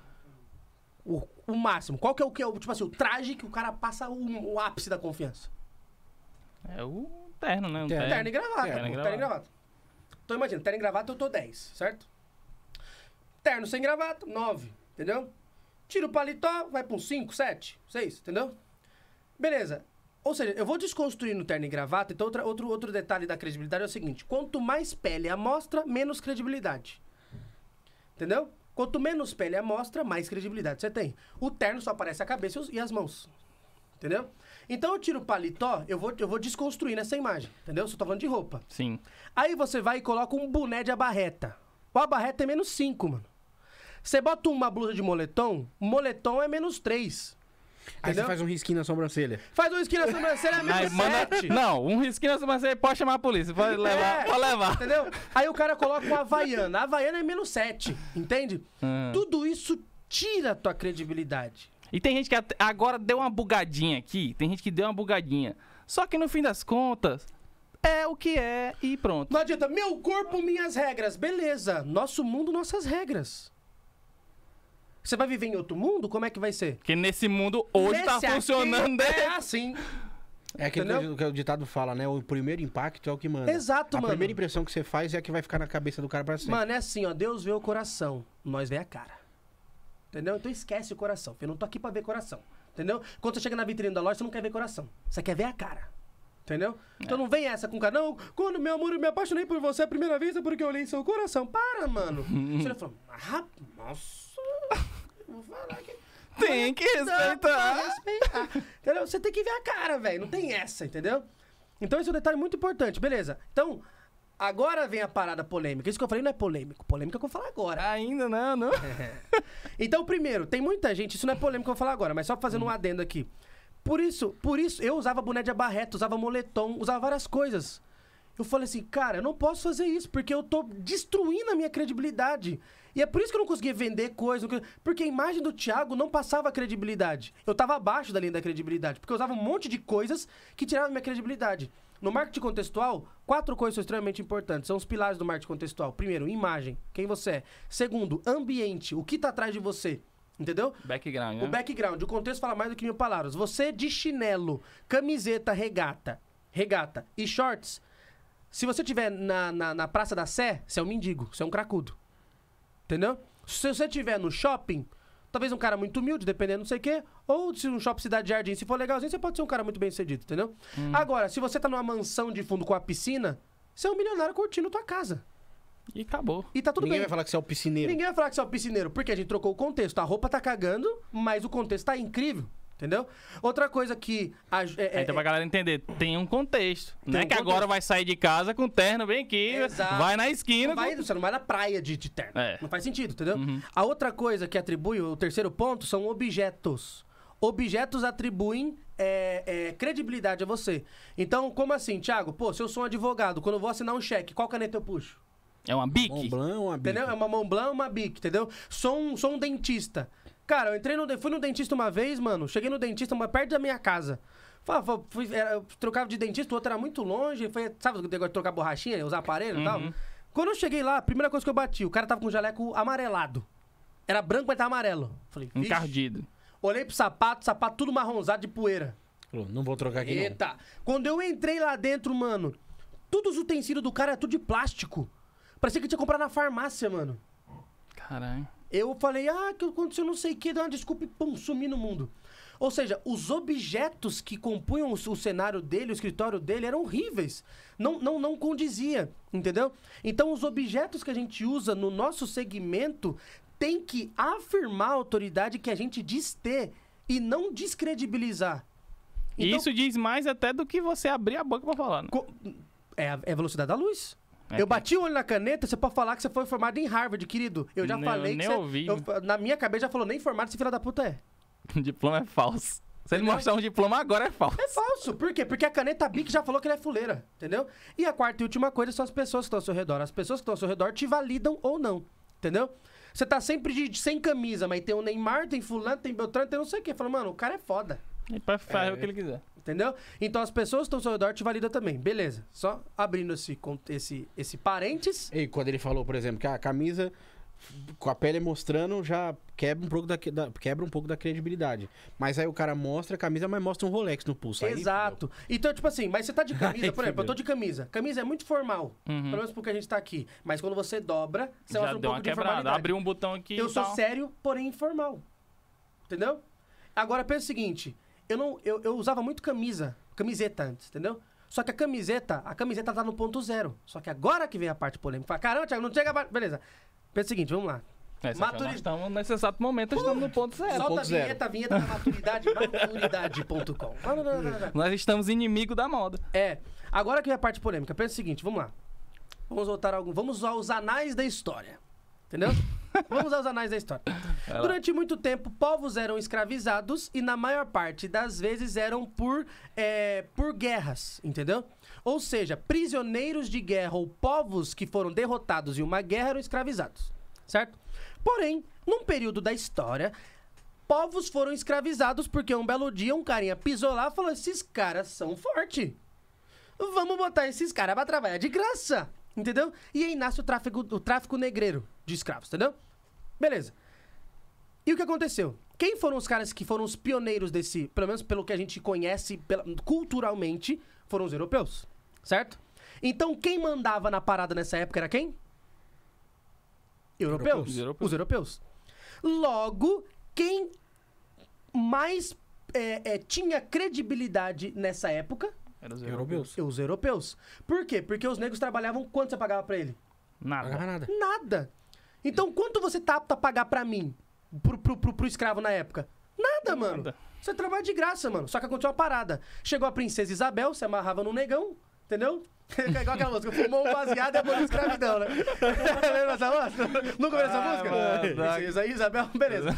O, o máximo. Qual que é o que é o, tipo assim, o traje que o cara passa o, o ápice da confiança? É o terno, né? Um terno. terno e gravata. Terno, e gravata. gravata. Então imagina, terno e gravata eu tô 10, certo? Terno sem gravata, 9, entendeu? Tira o paletó, vai pra um 5, 7, 6, entendeu? Beleza. Ou seja, eu vou desconstruindo terno e gravata. Então, outra, outro, outro detalhe da credibilidade é o seguinte: quanto mais pele amostra, menos credibilidade. Entendeu? Quanto menos pele amostra, mais credibilidade você tem. O terno só aparece a cabeça e as mãos. Entendeu? Então eu tiro o paletó, eu vou, eu vou desconstruir essa imagem. Entendeu? Só tô falando de roupa. Sim. Aí você vai e coloca um boné de abarreta. O abarreta é menos 5, mano. Você bota uma blusa de moletom, moletom é menos 3. Aí você faz um risquinho na sobrancelha. Faz um risquinho na sobrancelha, amigo. É manda... Não, um risquinho na sobrancelha pode chamar a polícia. Pode é. levar, é, pode levar. Entendeu? Aí o cara coloca uma Havaiana. A Havaiana é menos 7, entende? Hum. Tudo isso tira a tua credibilidade. E tem gente que agora deu uma bugadinha aqui. Tem gente que deu uma bugadinha. Só que no fim das contas, é o que é e pronto. Não adianta. Meu corpo, minhas regras. Beleza. Nosso mundo, nossas regras. Você vai viver em outro mundo? Como é que vai ser? Porque nesse mundo hoje tá Nesse tá aqui funcionando. Né? É assim. É aquilo que, Entendeu? o- que o ditado fala, né? O primeiro impacto é o que manda. Exato, a mano. primeira impressão que você faz é a que vai ficar na cabeça do cara pra sempre. Mano, é assim, ó. Deus vê o coração, nós vê a cara. Entendeu? Então esquece o coração. Eu não tô aqui pra ver coração. Entendeu? Quando você chega na vitrine da loja, você não quer ver coração. Você quer ver a cara. Entendeu? Então é. não vem essa com cara. Não, quando meu amor, eu me apaixonei por você a primeira vez é porque eu olhei em seu coração. Para, mano. você falou, ah, nossa vou falar que. Tem que respeitar. respeitar. entendeu? Você tem que ver a cara, velho. Não tem essa, entendeu? Então esse é um detalhe muito importante. Beleza. Então, agora vem a parada polêmica. Isso que eu falei não é polêmico. Polêmica é que eu vou falar agora. Ainda não, não. É. Então, primeiro, tem muita gente. Isso não é polêmica que eu vou falar agora, mas só fazendo um hum. adendo aqui. Por isso, por isso, eu usava boné de abarreta, usava moletom, usava várias coisas. Eu falei assim, cara, eu não posso fazer isso, porque eu tô destruindo a minha credibilidade. E é por isso que eu não conseguia vender coisa, porque a imagem do Thiago não passava a credibilidade. Eu tava abaixo da linha da credibilidade, porque eu usava um monte de coisas que tiravam minha credibilidade. No marketing contextual, quatro coisas são extremamente importantes, são os pilares do marketing contextual. Primeiro, imagem, quem você é. Segundo, ambiente, o que tá atrás de você. Entendeu? Background, né? O background, o contexto fala mais do que mil palavras. Você de chinelo, camiseta, regata, regata e shorts. Se você tiver na, na, na Praça da Sé, você é um mendigo, você é um cracudo. Entendeu? Se você tiver no shopping, talvez um cara muito humilde, dependendo não sei o quê, ou se um shopping cidade de jardim, se for legalzinho, você pode ser um cara muito bem sucedido, entendeu? Hum. Agora, se você tá numa mansão de fundo com a piscina, você é um milionário curtindo tua casa. E acabou. E tá tudo Ninguém bem. Ninguém vai falar que você é o piscineiro. Ninguém vai falar que você é o piscineiro, porque a gente trocou o contexto. A roupa tá cagando, mas o contexto tá incrível. Entendeu? Outra coisa que. A, é, é, então, pra galera entender, tem um contexto. Tem não é um que contexto. agora vai sair de casa com terno bem aqui, Exato. vai na esquina. Não vai, com... Você não vai na praia de, de terno. É. Não faz sentido, entendeu? Uhum. A outra coisa que atribui, o terceiro ponto, são objetos. Objetos atribuem é, é, credibilidade a você. Então, como assim, Thiago? Pô, se eu sou um advogado, quando eu vou assinar um cheque, qual caneta eu puxo? É uma bic? Montblanc, uma bique. Entendeu? É uma mão Montblanc, uma bique, entendeu? Sou um, sou um dentista. Cara, eu entrei no, fui no dentista uma vez, mano. Cheguei no dentista uma, perto da minha casa. Fui, fui, era, trocava de dentista, o outro era muito longe. Foi, sabe o negócio de trocar borrachinha, usar aparelho uhum. e tal? Uhum. Quando eu cheguei lá, a primeira coisa que eu bati, o cara tava com o jaleco amarelado. Era branco, mas tava amarelo. Falei, Vixe. Encardido. Olhei pro sapato, sapato tudo marronzado de poeira. Falou, não vou trocar aqui Eita. não. Eita. Quando eu entrei lá dentro, mano, todos os utensílios do cara eram tudo de plástico. Parecia que tinha comprado comprar na farmácia, mano. Caralho. Eu falei, ah, que aconteceu não sei o que, dá uma desculpa e pum, sumi no mundo. Ou seja, os objetos que compunham o, cenário dele, o escritório dele, eram horríveis. Não, não, não condizia, entendeu? Então, os objetos que a gente usa no nosso segmento tem que afirmar a autoridade que a gente diz ter e não descredibilizar. Então, e isso diz mais até do que você abrir a boca para falar, né? É, é a velocidade da luz. É eu bati o olho na caneta, você pode falar que você foi formado em Harvard, querido. Eu já falei eu que nem você, ouvi. eu- na minha cabeça já falou, nem formado esse filho da puta é. O diploma é falso. Se ele mostrar um diploma agora, é falso. É falso. Por quê? Porque a caneta Bic já falou que ele é fuleira, entendeu? E a quarta e última coisa são as pessoas que estão ao seu redor. As pessoas que estão ao seu redor te validam ou não, entendeu? Você tá sempre de, de- sem camisa, mas tem o Neymar, tem fulano, tem Beltrano, tem não sei o quê. Falou, mano, o cara é foda. E pode fazer é, o que ele quiser. Entendeu? Então as pessoas que estão ao seu redor te validam também. Beleza. Só abrindo esse, esse, esse parênteses. E quando ele falou, por exemplo, que a camisa com a pele mostrando já quebra um pouco da, da, quebra um pouco da credibilidade. Mas aí o cara mostra a camisa, mas mostra um Rolex no pulso. Exato. então, tipo assim, mas você tá de camisa, por exemplo, eu tô de camisa. Camisa é muito formal, uhum. pelo menos porque a gente tá aqui. Mas quando você dobra, você já mostra um pouco uma de quebrada. Abriu um botão aqui Eu sou tal. sério, porém informal. Entendeu? Agora pensa o seguinte, eu não eu, eu usava muito camisa, camiseta antes, entendeu? Só que a camiseta, a camiseta tá no ponto zero. Só que agora que vem a parte polêmica. Fala, caramba, Thiago, não chega a parte... Beleza. Pensa o seguinte, vamos lá. É, maturidade. Estamos nesse exato momento, estamos no ponto zero. Solta ponto a vinheta, zero. vinheta da maturidade, maturidade.com. Nós estamos inimigo da moda. É. Agora que vem a parte polêmica, pensa o seguinte, vamos lá. Vamos voltar algum. Vamos os anais da história. Entendeu? Vamos aos anais da história. Durante muito tempo, povos eram escravizados e, na maior parte das vezes, eram por, é, por guerras, entendeu? Ou seja, prisioneiros de guerra ou povos que foram derrotados em uma guerra eram escravizados, certo? Porém, num período da história, povos foram escravizados porque um belo dia um carinha pisou lá e falou: esses caras são fortes. Vamos botar esses caras pra trabalhar de graça. Entendeu? E aí nasce o tráfico, o tráfico negreiro de escravos, entendeu? Beleza. E o que aconteceu? Quem foram os caras que foram os pioneiros desse, pelo menos pelo que a gente conhece pela, culturalmente, foram os europeus, certo? Então quem mandava na parada nessa época era quem? Europeus. europeus. Os europeus. Os europeus. Logo, quem mais é, é, tinha credibilidade nessa época eram os europeus. Os europeus. Por quê? Porque os negros trabalhavam quanto você pagava pra ele? Nada. nada. Nada. Então, quanto você tá apto a pagar pra mim, pro, pro, pro, pro escravo na época? Nada, mano. Nada. Você é trabalha de graça, mano. Só que aconteceu uma parada. Chegou a princesa Isabel, se amarrava no negão, entendeu? É igual aquela música, fumou um baseado e aboliu escravidão, né? Lembra essa música? Ah, Nunca ouviu essa música? Mano, princesa Isabel, beleza.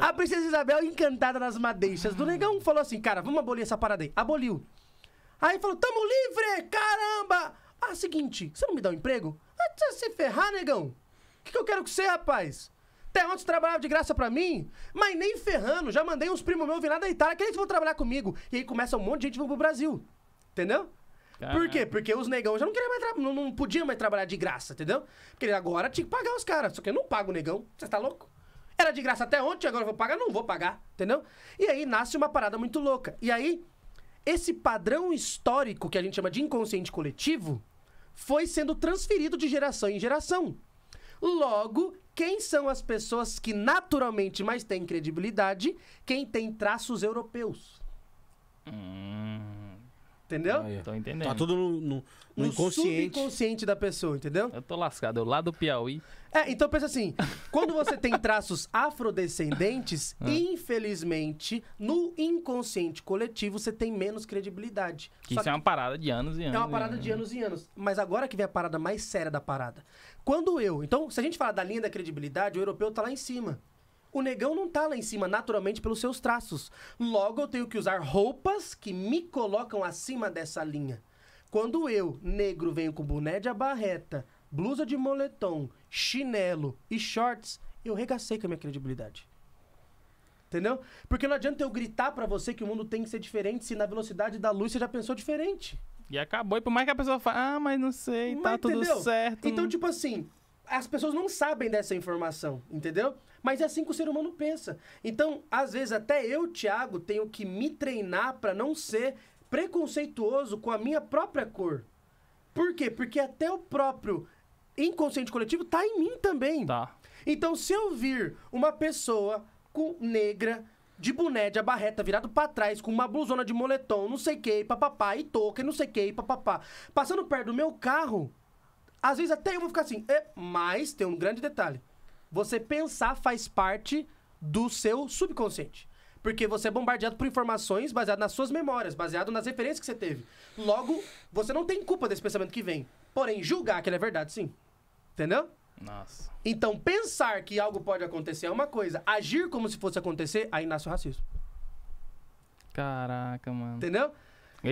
a princesa Isabel, encantada nas madeixas do negão, falou assim, cara, vamos abolir essa parada aí. Aboliu. Aí falou, tamo livre, caramba! Ah, seguinte, você não me dá um emprego? Ah, se ferrar, negão. O que, que eu quero com você, rapaz? Até ontem trabalhava de graça para mim, mas nem ferrando. Já mandei uns primos meus virar da Itália que eles vão trabalhar comigo. E aí começa um monte de gente vindo pro Brasil. Entendeu? Por quê? Porque os negão já não queria mais não, não podia mais trabalhar de graça, entendeu? Porque agora tinha que pagar os caras. Só que eu não pago o negão. Você tá louco? Era de graça até ontem, agora eu vou pagar? Não vou pagar, entendeu? E aí nasce uma parada muito louca. E aí, esse padrão histórico que a gente chama de inconsciente coletivo foi sendo transferido de geração em geração. Logo, quem são as pessoas que naturalmente mais têm credibilidade? Quem tem traços europeus. Hum. Entendeu? Aí, tô entendendo. Tá tudo no, no, no, no inconsciente. subconsciente da pessoa, entendeu? Eu tô lascado, eu lá do Piauí. É, então pensa assim: quando você tem traços afrodescendentes, ah. infelizmente, no inconsciente coletivo, você tem menos credibilidade. Que isso que é uma parada de anos e é anos. É uma parada de anos e anos. Mas agora que vem a parada mais séria da parada. Quando eu. Então, se a gente falar da linha da credibilidade, o europeu tá lá em cima. O negão não tá lá em cima naturalmente pelos seus traços. Logo, eu tenho que usar roupas que me colocam acima dessa linha. Quando eu, negro, venho com boné de abarreta, blusa de moletom, chinelo e shorts, eu regacei com a minha credibilidade. Entendeu? Porque não adianta eu gritar para você que o mundo tem que ser diferente se na velocidade da luz você já pensou diferente. E acabou. E por mais que a pessoa fale, ah, mas não sei, tá mas, tá entendeu? tudo certo. Então, tipo assim, as pessoas não sabem dessa informação, entendeu? Mas é assim que o ser humano pensa. Então, às vezes, até eu, Thiago, tenho que me treinar para não ser preconceituoso com a minha própria cor. Por quê? Porque até o próprio inconsciente coletivo tá em mim também. Tá. Então, se eu vir uma pessoa com negra, de boné, de abarreta, virado para trás, com uma blusona de moletom, não sei o que, papapá, e touca, não sei o que, papapá, passando perto do meu carro, às vezes até eu vou ficar assim, é, mas tem um grande detalhe. Você pensar faz parte do seu subconsciente. Porque você é bombardeado por informações baseadas nas suas memórias, baseado nas referências que você teve. Logo, você não tem culpa desse pensamento que vem. Porém, julgar que ele é verdade, sim. Entendeu? Nossa. Então, pensar que algo pode acontecer é uma coisa. Agir como se fosse acontecer, aí nasce o racismo. Caraca, mano. Entendeu?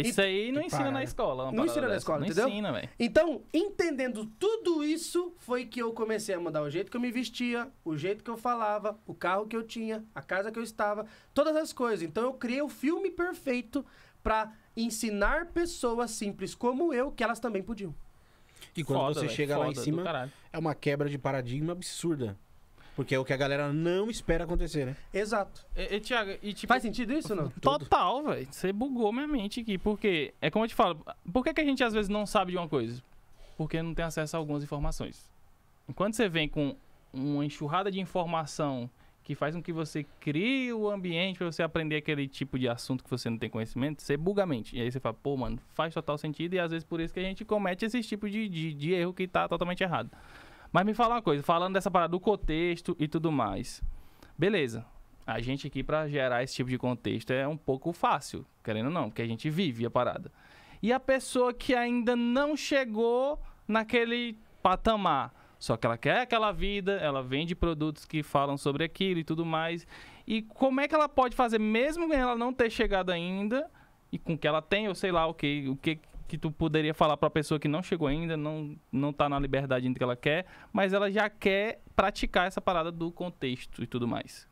Isso aí não ensina para. na né? escola. É não ensina dessa. na escola, não entendeu? Ensina, véio. então, entendendo tudo isso, foi que eu comecei a mudar o jeito que eu me vestia, o jeito que eu falava, o carro que eu tinha, a casa que eu estava, todas as coisas. Então eu criei o filme perfeito para ensinar pessoas simples como eu que elas também podiam. E quando foda, você véio, chega lá em cima, é uma quebra de paradigma absurda. Porque é o que a galera não espera acontecer, né? Exato. E, é, e, é, Thiago, e tipo... Faz sentido isso, não? Total, velho. Você bugou minha mente aqui. Porque, é como eu te falo, por que, que a gente às vezes não sabe de uma coisa? Porque não tem acesso a algumas informações. Enquanto você vem com uma enxurrada de informação que faz com que você crie o ambiente para você aprender aquele tipo de assunto que você não tem conhecimento, você buga a mente. E aí você fala, pô, mano, faz total sentido. E às vezes por isso que a gente comete esse tipo de, de, de erro que tá totalmente errado. Mas me fala uma coisa, falando dessa parada do contexto e tudo mais. Beleza. A gente aqui para gerar esse tipo de contexto é um pouco fácil, querendo ou não, porque a gente vive a parada. E a pessoa que ainda não chegou naquele patamar, só que ela quer aquela vida, ela vende produtos que falam sobre aquilo e tudo mais. E como é que ela pode fazer, mesmo ela não ter chegado ainda, e com o que ela tem, ou sei lá o que, o que que tu poderia falar para a pessoa que não chegou ainda, não não tá na liberdade ainda que ela quer, mas ela já quer praticar essa parada do contexto e tudo mais?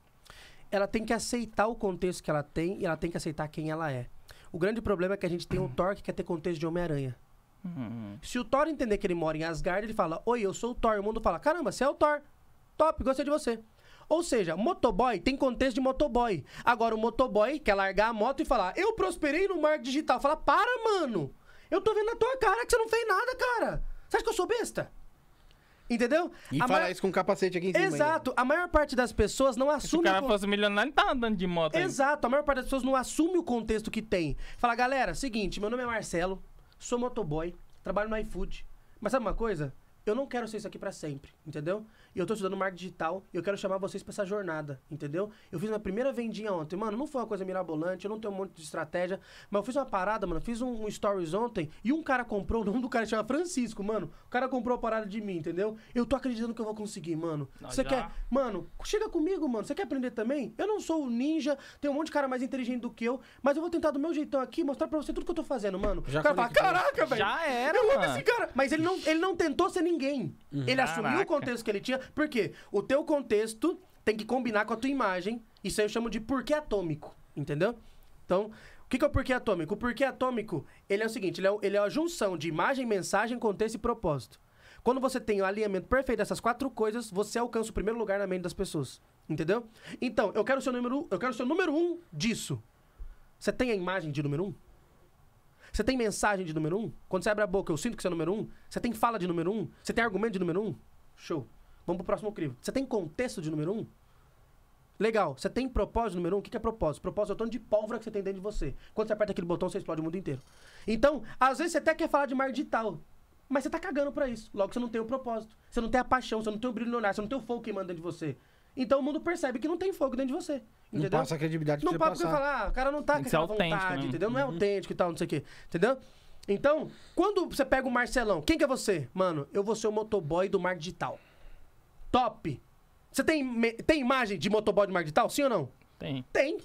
Ela tem que aceitar o contexto que ela tem e ela tem que aceitar quem ela é. O grande problema é que a gente tem um Thor que quer ter contexto de Homem-Aranha. Hum. Se o Thor entender que ele mora em Asgard, ele fala: Oi, eu sou o Thor. E o mundo fala: Caramba, você é o Thor. Top, gostei de você. Ou seja, motoboy tem contexto de motoboy. Agora, o motoboy quer largar a moto e falar: Eu prosperei no marketing digital. Fala: Para, mano. Eu tô vendo na tua cara que você não fez nada, cara. Você acha que eu sou besta? Entendeu? E a falar maior... isso com um capacete aqui em cima. Exato. Ainda. A maior parte das pessoas não assume... Se o cara o... fosse milionário, ele tá andando de moto. Exato. Aí. A maior parte das pessoas não assume o contexto que tem. Fala, galera, seguinte, meu nome é Marcelo, sou motoboy, trabalho no iFood. Mas sabe uma coisa? Eu não quero ser isso aqui para sempre, entendeu? e eu tô estudando marketing digital e eu quero chamar vocês para essa jornada, entendeu? Eu fiz minha primeira vendinha ontem, mano, não foi uma coisa mirabolante, eu não tenho um monte de estratégia, mas eu fiz uma parada, mano, fiz um, um stories ontem e um cara comprou, o nome do cara chama Francisco, mano, o cara comprou a parada de mim, entendeu? Eu tô acreditando que eu vou conseguir, mano. Você quer, mano, chega comigo, mano, você quer aprender também? Eu não sou o ninja, tem um monte de cara mais inteligente do que eu, mas eu vou tentar do meu jeitão aqui mostrar pra você tudo que eu tô fazendo, mano. Já o cara fala, caraca, velho. Já era, eu mano. esse cara. Mas ele não, ele não tentou ser ninguém. Uhum. Ele assumiu o contexto que ele tinha. Por quê? O teu contexto tem que combinar com a tua imagem. Isso aí eu chamo de porquê atômico, entendeu? Então, o que, que é o porquê atômico? O porquê atômico, ele é o seguinte, ele é, ele é a junção de imagem, mensagem, contexto e propósito. Quando você tem o alinhamento perfeito dessas quatro coisas, você alcança o primeiro lugar na mente das pessoas. Entendeu? Então, eu quero ser o número, eu quero seu número um disso. Você tem a imagem de número um? Você tem mensagem de número um? Quando você abre a boca, eu sinto que você é número um? Você tem fala de número um? Você tem argumento de número um? Show. Vamos pro próximo crivo. Você tem contexto de número um? Legal. Você tem propósito número um? O que, é propósito? Propósito é o tanto de pólvora que você tem dentro de você. Quando você aperta aquele botão, você explode o mundo inteiro. Então, às vezes você até quer falar de mar digital. Mas você tá cagando pra isso. Logo, você não tem o propósito. Você não tem a paixão, você não tem o brilho no olhar, você não tem o fogo queimando dentro de você. Então o mundo percebe que não tem fogo dentro de você. Entendeu? Não passa a credibilidade Não pode falar, ah, o cara não tá com aquela vontade, né? entendeu? Não é uhum. é autêntico e tal, não sei o quê. Entendeu? Então, quando você pega o Marcelão, quem que é você? Mano, eu vou ser o motoboy do mar digital top. Você tem, tem imagem de motoboy do mar de tal? Sim ou não? Tem. Tem.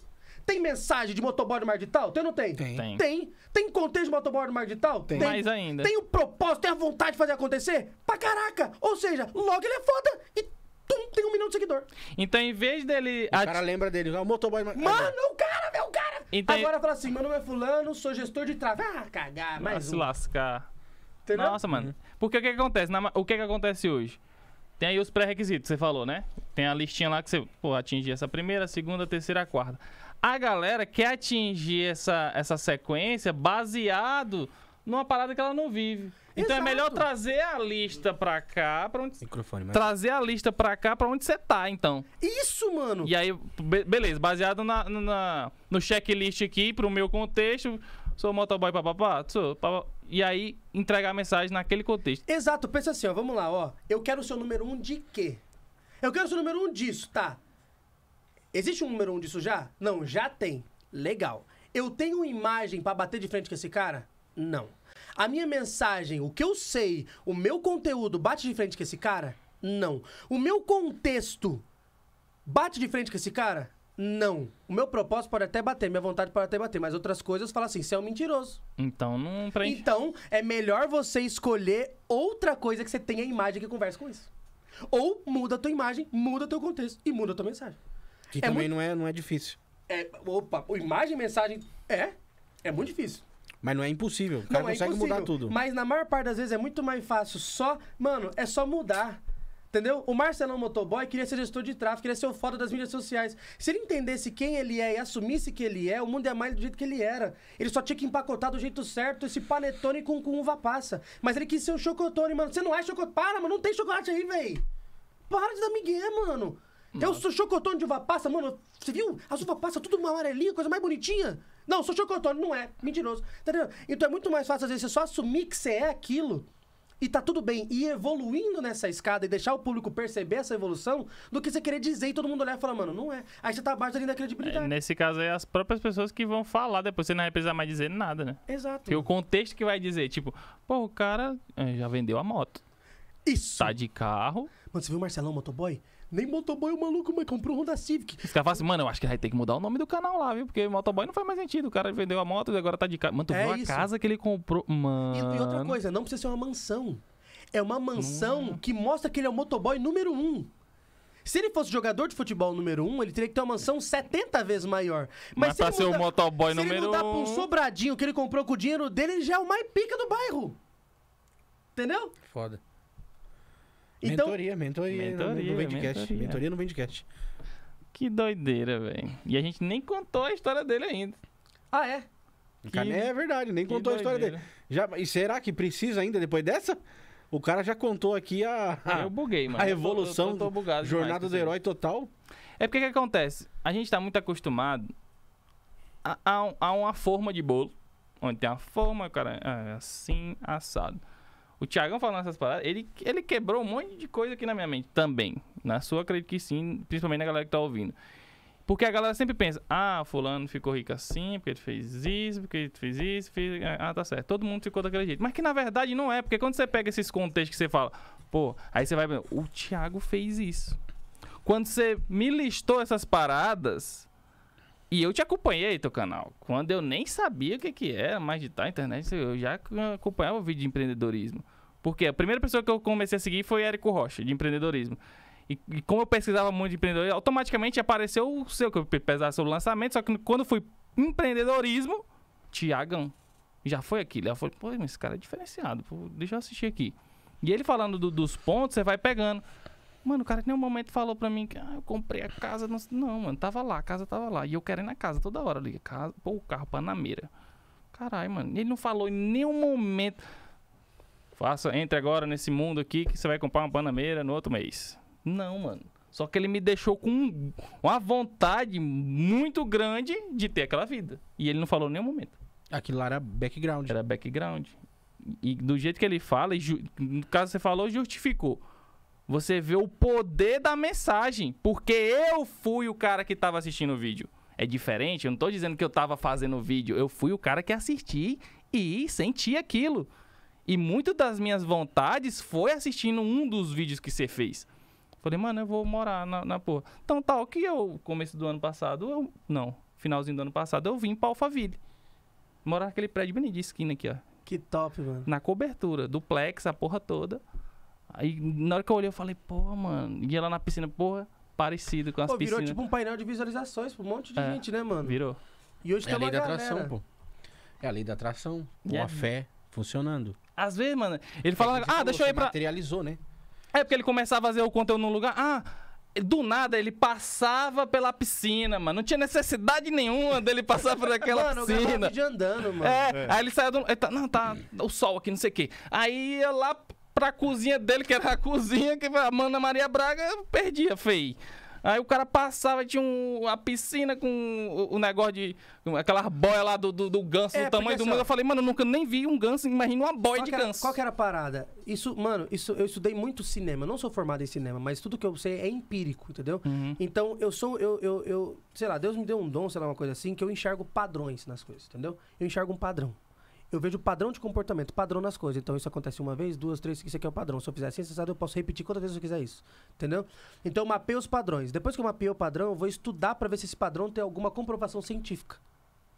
Tem mensagem de motoboy do mar de tal? Tem ou não tem? Tem. Tem. Tem, contexto de motoboy do mar de tal? Tem. tem. Mais ainda. Tem o propósito, tem a vontade de fazer acontecer? Pra caraca! Ou seja, logo ele é foda e tum, tem um milhão de seguidor. Então, em vez dele... O at... cara lembra dele. O motoboy... Mano, o cara, meu cara! Então... Agora fala assim, meu nome é fulano, sou gestor de tráfego. Ah, cagar, mais Nossa, um. se lascar. Entendeu? Nossa, mano. Uhum. Porque o que, que acontece? Na... O que, que acontece hoje? Tem aí os pré-requisitos você falou, né? Tem a listinha lá que você pô, atingir essa primeira, segunda, terceira, quarta. A galera quer atingir essa, essa sequência baseado numa parada que ela não vive. Então Exato. é melhor trazer a lista pra cá, pra onde... Microfone, mas... Trazer a lista pra cá, pra onde você tá, então. Isso, mano! E aí, be beleza, baseado na, na, no checklist aqui, pro meu contexto, sou motoboy, papapá, sou... Papapá e aí entregar a mensagem naquele contexto. Exato, pensa assim, ó, vamos lá, ó. Eu quero ser o número um de quê? Eu quero ser o número um disso, tá? Existe um número um disso já? Não, já tem. Legal. Eu tenho imagem para bater de frente com esse cara? Não. A minha mensagem, o que eu sei, o meu conteúdo bate de frente com esse cara? Não. O meu contexto bate de frente com esse cara? não. O meu propósito pode até bater, minha vontade pode até bater, mas outras coisas fala assim, você é um mentiroso. Então não preenche. Então é melhor você escolher outra coisa que você tenha a imagem que converse com isso. Ou muda a tua imagem, muda teu contexto e muda a tua mensagem. Que é também muito... não, é, não é difícil. É, opa, imagem, mensagem, é, é muito difícil. Mas não é impossível. O cara não, é consegue é mudar tudo. Mas na maior parte das vezes é muito mais fácil só. Mano, é só mudar. Entendeu? O Marcelão é Motoboy queria ser gestor de tráfego, queria ser o foda das mídias sociais. Se ele entendesse quem ele é e assumisse que ele é, o mundo é mais do jeito que ele era. Ele só tinha que empacotar do jeito certo esse panetone com, com uva passa. Mas ele quis ser um chocotone, mano. Você não é chocotone, Para, mano. Não tem chocolate aí, véi. Para de dar migué, mano. É Eu sou chocotone de uva passa, mano. Você viu? As uva passa tudo amarelinha, coisa mais bonitinha. Não, sou chocotone, não é. Mentiroso. Entendeu? Então é muito mais fácil, às vezes, você só assumir que você é aquilo e tá tudo bem, e evoluindo nessa escada e deixar o público perceber essa evolução, do que você querer dizer e todo mundo olhar e falar, mano, não é. Aí você tá abaixo da linha da credibilidade. É, nesse caso é as próprias pessoas que vão falar, depois você não vai precisar mais dizer nada, né? Exato. Porque o contexto que vai dizer, tipo, pô, o cara é, já vendeu a moto. Isso. Tá de carro. Mano, você viu o Marcelão, motoboy? Nem motoboy o maluco, mãe, comprou um Honda Civic. Os caras falam assim, mano, eu acho que vai ter que mudar o nome do canal lá, viu? Porque motoboy não faz mais sentido. O cara vendeu a moto e agora tá de casa. Mano, tu é viu isso. a casa que ele comprou. Mano. E, e, outra coisa, não precisa ser uma mansão. É uma mansão hum. que mostra que ele é o motoboy número um. Se ele fosse jogador de futebol número um, ele teria que ter uma mansão 70 vezes maior. Mas, Mas pra ser o motoboy se número ele um... pra um sobradinho que ele comprou com o dinheiro dele, ele já é o mais pica do bairro. Entendeu? Foda. Então, mentoria, mentoria, mentoria no Bandcast. Mentoria. mentoria no Bandcast. Que doideira, velho. E a gente nem contou a história dele ainda. Ah, é? Que, é verdade, nem contou doideira. a história dele. Já, e será que precisa ainda depois dessa? O cara já contou aqui a. a eu buguei, mano. A evolução, eu tô, eu tô bugado jornada do herói total. É porque que acontece? A gente tá muito acostumado a, a, a uma forma de bolo. Onde tem a forma, cara, é assim, assado o Thiago falando essas paradas, ele, ele quebrou um monte de coisa aqui na minha mente também. Na sua, acredito que sim, principalmente na galera que tá ouvindo. Porque a galera sempre pensa, ah, fulano ficou rico assim, porque ele fez isso, porque ele fez isso, fez... É, ah, tá certo. Todo mundo ficou daquele jeito. Mas que na verdade não é, porque quando você pega esses contextos que você fala, pô, aí você vai, o Thiago fez isso. Quando você me listou essas paradas, e eu te acompanhei teu canal. Quando eu nem sabia o que, que era mais de tal internet, eu já acompanhava o vídeo de empreendedorismo. Porque a primeira pessoa que eu comecei a seguir foi Érico Rocha, de empreendedorismo. E, e, como eu pesquisava muito de empreendedorismo, automaticamente apareceu o seu, que eu pesquisava sobre o lançamento, só que quando fui empreendedorismo, Tiagão. Já foi aqui. Eu falou, pô, esse cara é diferenciado. Pô, deixa eu assistir aqui. E ele falando do, dos pontos, você vai pegando. Mano, o cara em nenhum momento falou pra mim que ah, eu comprei a casa. Não, não, mano, tava lá, a casa tava lá. E eu ir na casa toda hora. ali casa, pô, o carro Panameira. Caralho, mano. Ele não falou em nenhum momento. Faça, entre agora nesse mundo aqui que você vai comprar uma bananeira no outro mês. Não, mano. Só que ele me deixou com uma vontade muito grande de ter aquela vida. E ele não falou em nenhum momento. Aquilo lá era background. Era background. E do jeito que ele fala, no caso você falou, justificou. Você vê o poder da mensagem. Porque eu fui o cara que estava assistindo o vídeo. É diferente, eu não estou dizendo que eu estava fazendo o vídeo. Eu fui o cara que assisti e senti aquilo. E muitas das minhas vontades foi assistindo um dos vídeos que você fez. Falei, mano, eu vou morar na, na porra. Então, tal que eu, começo do ano passado, eu, não, finalzinho do ano passado, eu vim pra Alphaville. Morar naquele prédio bonitinho de esquina aqui, ó. Que top, mano. Na cobertura, duplex, a porra toda. Aí, na hora que eu olhei, eu falei, porra, mano. e lá na piscina, porra, parecido com as pô, virou piscinas. tipo um painel de visualizações pra um monte de é, gente, né, mano? Virou. E hoje é tá a lei da galera. atração, pô. É a lei da atração. uma a é fé. Funcionando. Às vezes, mano, ele fala, ah, deixa eu ir pra. Materializou, né? É porque ele começava a fazer o conteúdo num lugar. Ah, do nada ele passava pela piscina, mano. Não tinha necessidade nenhuma dele passar por aquela mano, piscina. Mano, andando, mano. É, é, aí ele saiu do. Ele tá, não, tá o sol aqui, não sei o quê. Aí ia lá pra cozinha dele, que era a cozinha que a Mana Maria Braga perdia, feio. Aí o cara passava, tinha um, uma piscina com o, negócio de. Aquelas boias lá do, do, do ganso, é, do tamanho do assim, mundo. Eu falei, mano, eu nunca nem vi um ganso, imagina uma boia de ganso. Qual que era a parada? Isso, mano, isso, eu estudei muito cinema. Não sou formado em cinema, mas tudo que eu sei é empírico, entendeu? Uhum. Então eu sou. Eu, eu, eu, sei lá, Deus me deu um dom, sei lá, uma coisa assim, que eu enxergo padrões nas coisas, entendeu? Eu enxergo um padrão eu vejo padrão de comportamento, padrão nas coisas. Então isso acontece uma vez, duas, três, isso aqui é o padrão. Se eu fizer assim, assim assado, eu posso repetir quantas vezes eu quiser isso. Entendeu? Então eu mapeio os padrões. Depois que eu mapeio o padrão, eu vou estudar para ver se esse padrão tem alguma comprovação científica.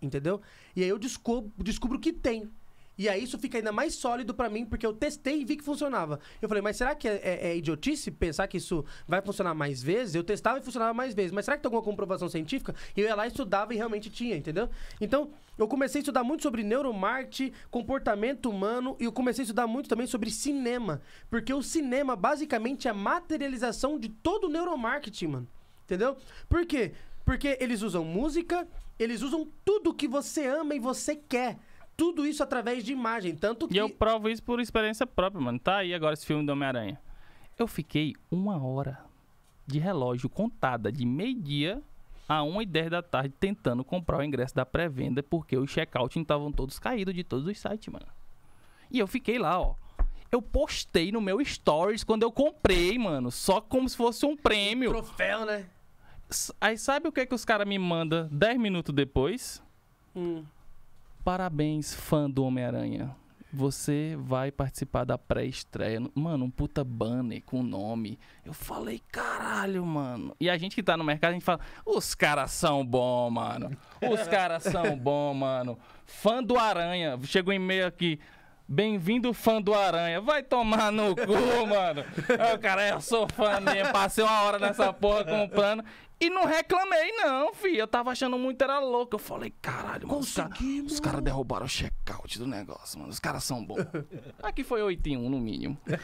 Entendeu? E aí eu descubro, descubro que tem. E aí isso fica ainda mais sólido para mim, porque eu testei e vi que funcionava. Eu falei, mas será que é, é, é, idiotice pensar que isso vai funcionar mais vezes? Eu testava e funcionava mais vezes, mas será que tem alguma comprovação científica? E eu ia lá e estudava e realmente tinha, entendeu? Então, eu comecei a estudar muito sobre neuromarketing, comportamento humano, e eu comecei a estudar muito também sobre cinema. Porque o cinema, basicamente, é a materialização de todo o neuromarketing, mano. Entendeu? Por quê? Porque eles usam música, eles usam tudo que você ama e você quer tudo isso através de imagem. Tanto que... E eu provo isso por experiência própria, mano. Tá aí agora esse filme do Homem-Aranha. Eu fiquei uma hora de relógio contada de meio-dia a 1 e 10 da tarde tentando comprar o ingresso da pré-venda porque os check-out estavam todos caídos de todos os sites, mano. E eu fiquei lá, ó. Eu postei no meu stories quando eu comprei, mano. Só como se fosse um prêmio. Troféu, né? Aí sabe o que, é que os caras me mandam 10 minutos depois? Hum. Parabéns, fã do Homem-Aranha. Você vai participar da pré-estreia. Mano, um puta banner com nome. Eu falei, caralho, mano. E a gente que tá no mercado, a gente fala, os caras são bom, mano. Os caras são bom, mano. Fã do Aranha. Chegou um e-mail aqui. Bem-vindo, fã do Aranha. Vai tomar no cu, mano. Eu, cara, eu sou fã mesmo. Passei uma hora nessa porra comprando. E não reclamei, não, fi. Eu tava achando muito, era louco. Eu falei, caralho, mano. Os caras cara derrubaram o check-out do negócio, mano. Os caras são bons. Aqui foi 8 em 1, no mínimo. 8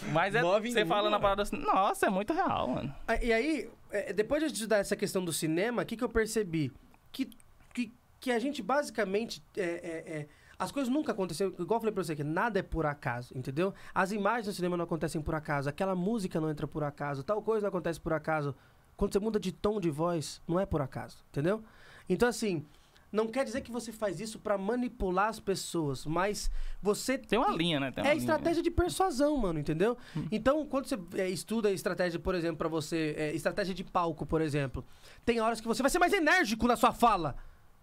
1. Mas é, você falando a parada assim, nossa, é muito real, mano. Ah, e aí, é, depois de estudar essa questão do cinema, o que, que eu percebi? Que, que, que a gente basicamente. É, é, é, as coisas nunca aconteceram, igual eu falei pra você que nada é por acaso, entendeu? As imagens no cinema não acontecem por acaso, aquela música não entra por acaso, tal coisa não acontece por acaso. Quando você muda de tom de voz, não é por acaso, entendeu? Então, assim, não quer dizer que você faz isso para manipular as pessoas, mas você. Tem uma linha, né? Uma é estratégia linha. de persuasão, mano, entendeu? Hum. Então, quando você é, estuda estratégia, por exemplo, para você. É, estratégia de palco, por exemplo. Tem horas que você vai ser mais enérgico na sua fala,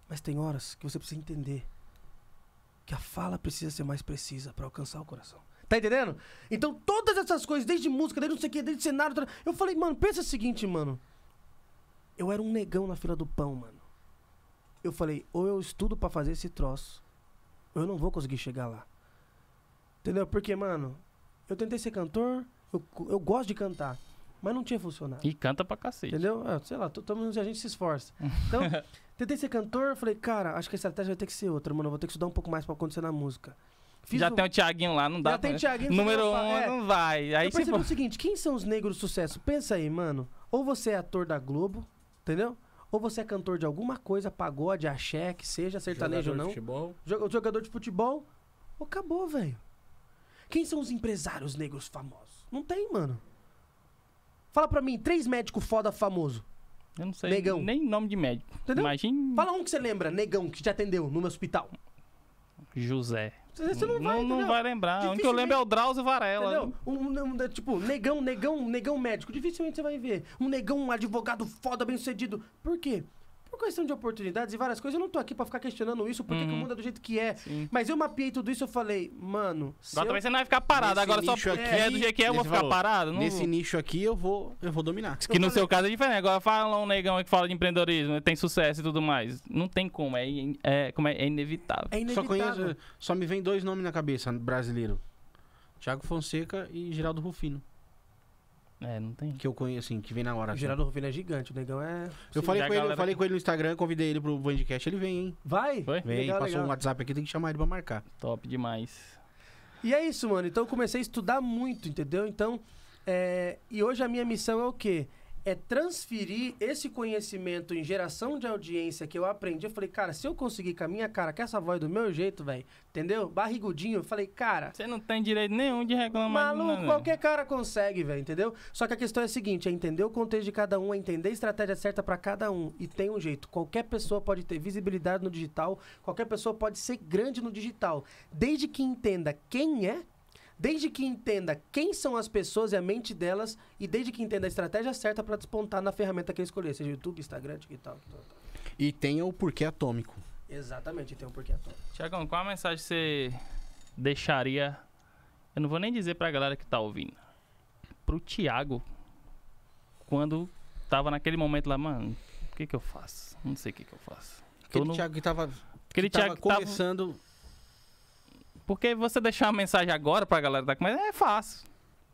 mas tem horas que você precisa entender que a fala precisa ser mais precisa para alcançar o coração. Tá entendendo? Então todas essas coisas, desde música, desde não sei o que, desde cenário. Eu falei, mano, pensa o seguinte, mano. Eu era um negão na fila do pão, mano. Eu falei, ou eu estudo para fazer esse troço, ou eu não vou conseguir chegar lá. Entendeu? Porque, mano, eu tentei ser cantor, eu, eu gosto de cantar, mas não tinha funcionado. E canta pra cacete. Entendeu? É, sei lá, todo mundo a gente se esforça. Então, tentei ser cantor, falei, cara, acho que a estratégia vai ter que ser outra, mano. Eu vou ter que estudar um pouco mais para acontecer na música. Fiz já tem o Tiaguinho lá, não dá. Já tem o Tiaguinho. Número um, é. não vai. Aí, eu percebi tipo, o seguinte, quem são os negros sucesso? Pensa aí, mano. Ou você é ator da Globo, entendeu? Ou você é cantor de alguma coisa, pagode, axé, que seja, sertanejo ou não. Futebol. Jogador de futebol. acabou, velho. Quem são os empresários negros famosos? Não tem, mano. Fala pra mim, três médicos foda famoso. Eu não sei Negão. nem nome de médico. Entendeu? Fala um que você lembra, negão, que te atendeu no meu hospital. José. Você não vai, não, não vai lembrar. O que eu lembro é o Drauzio Varela. Um, um, né, tipo, negão, negão, negão médico. Dificilmente você vai ver. Um negão, um advogado foda, bem sucedido. Por quê? Por questão de oportunidades e várias coisas, eu não tô aqui para ficar questionando isso, porque uhum. que o uhum. mundo é do jeito que é. Sim. Mas eu mapeei tudo isso eu falei, mano. Agora eu... também você não vai ficar parado, agora só aqui, é do jeito que é, eu vou ficar valor. parado. Não nesse nicho aqui eu vou, eu vou dominar. Que eu no falei... seu caso é diferente. Agora fala um negão que fala de empreendedorismo, né, tem sucesso e tudo mais. Não tem como, é, in... é, como é, é inevitável. É inevitável. Só, conheço, só me vem dois nomes na cabeça brasileiro: Thiago Fonseca e Geraldo Rufino. É, não tem. Que eu conheço, assim, que vem na hora. O assim. Rufino é gigante, o negão é. Eu falei, com ele, eu falei com ele no Instagram, convidei ele pro Bandcast, ele vem, hein? Vai? Foi? Vem, legal, passou legal. um WhatsApp aqui, tem que chamar ele pra marcar. Top demais. E é isso, mano. Então eu comecei a estudar muito, entendeu? Então. É... E hoje a minha missão é o quê? é transferir esse conhecimento em geração de audiência que eu aprendi. Eu falei, cara, se eu conseguir com a minha cara, com essa voz do meu jeito, velho, entendeu? Barrigudinho, eu falei, cara. Você não tem direito nenhum de reclamar. Maluco, né, qualquer cara consegue, velho, entendeu? Só que a questão é a seguinte: é entender o contexto de cada um, é entender a estratégia certa para cada um. E tem um jeito. Qualquer pessoa pode ter visibilidade no digital, qualquer pessoa pode ser grande no digital. Desde que entenda quem é Desde que entenda quem são as pessoas e a mente delas, e desde que entenda a estratégia certa para despontar na ferramenta que ele escolher, seja YouTube, Instagram, TikTok. Tal, tal. E tenha o porquê atômico. Exatamente, tem o porquê atômico. Tiagão, qual a mensagem que você deixaria? Eu não vou nem dizer para a galera que tá ouvindo. para o Tiago, quando tava naquele momento lá, mano, o que que eu faço? Não sei o que que eu faço. Aquele no... Tiago que tava. Aquele que tava que começando. Tava porque você deixar uma mensagem agora pra galera que tá é fácil.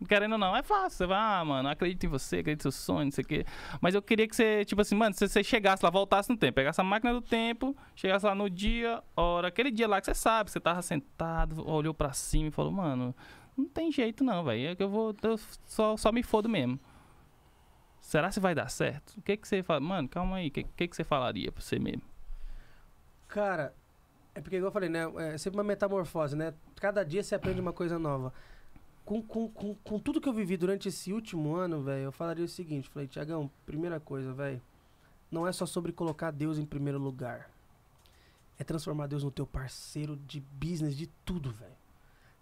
Querendo ou não, é fácil. Você vai, ah, mano, acredito em você, acredito no seu sonho, não sei o quê. Mas eu queria que você, tipo assim, mano, se você chegasse lá, voltasse no tempo, pegasse a máquina do tempo, chegasse lá no dia, hora, aquele dia lá que você sabe, você tava sentado, olhou pra cima e falou, mano, não tem jeito não, velho. É que eu vou, eu só, só me fodo mesmo. Será que vai dar certo? O que que você fala? Mano, calma aí, o que, que, que você falaria pra você mesmo? Cara, é porque, igual eu falei, né? É sempre uma metamorfose, né? Cada dia você aprende uma coisa nova. Com, com, com, com tudo que eu vivi durante esse último ano, velho, eu falaria o seguinte: falei, Tiagão, primeira coisa, velho, não é só sobre colocar Deus em primeiro lugar. É transformar Deus no teu parceiro de business, de tudo, velho.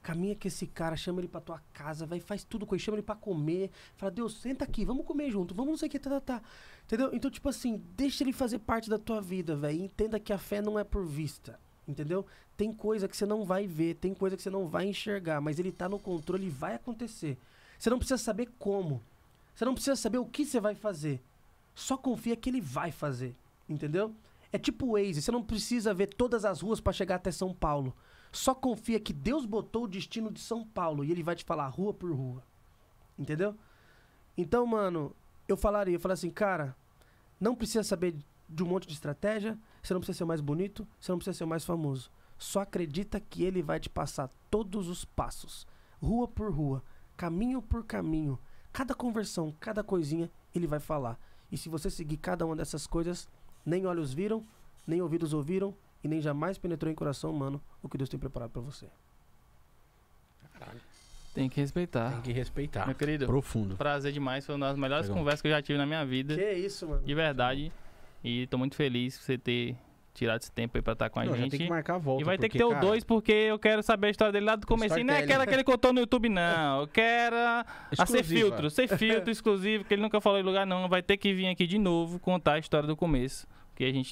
Caminha com esse cara, chama ele pra tua casa, vai, faz tudo com ele, chama ele pra comer. Fala, Deus, senta aqui, vamos comer junto, vamos não sei o que, tá, tá, tá. Entendeu? Então, tipo assim, deixa ele fazer parte da tua vida, velho. Entenda que a fé não é por vista. Entendeu? Tem coisa que você não vai ver, tem coisa que você não vai enxergar, mas ele tá no controle e vai acontecer. Você não precisa saber como. Você não precisa saber o que você vai fazer. Só confia que ele vai fazer. Entendeu? É tipo o Waze, você não precisa ver todas as ruas para chegar até São Paulo. Só confia que Deus botou o destino de São Paulo e ele vai te falar rua por rua. Entendeu? Então, mano, eu falaria, eu falaria assim, cara, não precisa saber de um monte de estratégia, você não precisa ser o mais bonito, você não precisa ser o mais famoso. Só acredita que ele vai te passar todos os passos, rua por rua, caminho por caminho. Cada conversão, cada coisinha, ele vai falar. E se você seguir cada uma dessas coisas, nem olhos viram, nem ouvidos ouviram e nem jamais penetrou em coração humano o que Deus tem preparado para você. Caralho. Tem que respeitar. Tem que respeitar. Meu querido. Profundo. Prazer demais. Foi uma das melhores Legal. conversas que eu já tive na minha vida. Que isso, mano. De verdade. E tô muito feliz por você ter tirado esse tempo aí pra estar tá com a não, gente. Tem que marcar a volta. E vai porque, ter que ter o dois, porque eu quero saber a história dele lá do começo. E não é aquela que ele contou no YouTube, não. Eu quero a ser filtro, ser filtro exclusivo, que ele nunca falou em lugar, não. Vai ter que vir aqui de novo contar a história do começo. Porque a gente,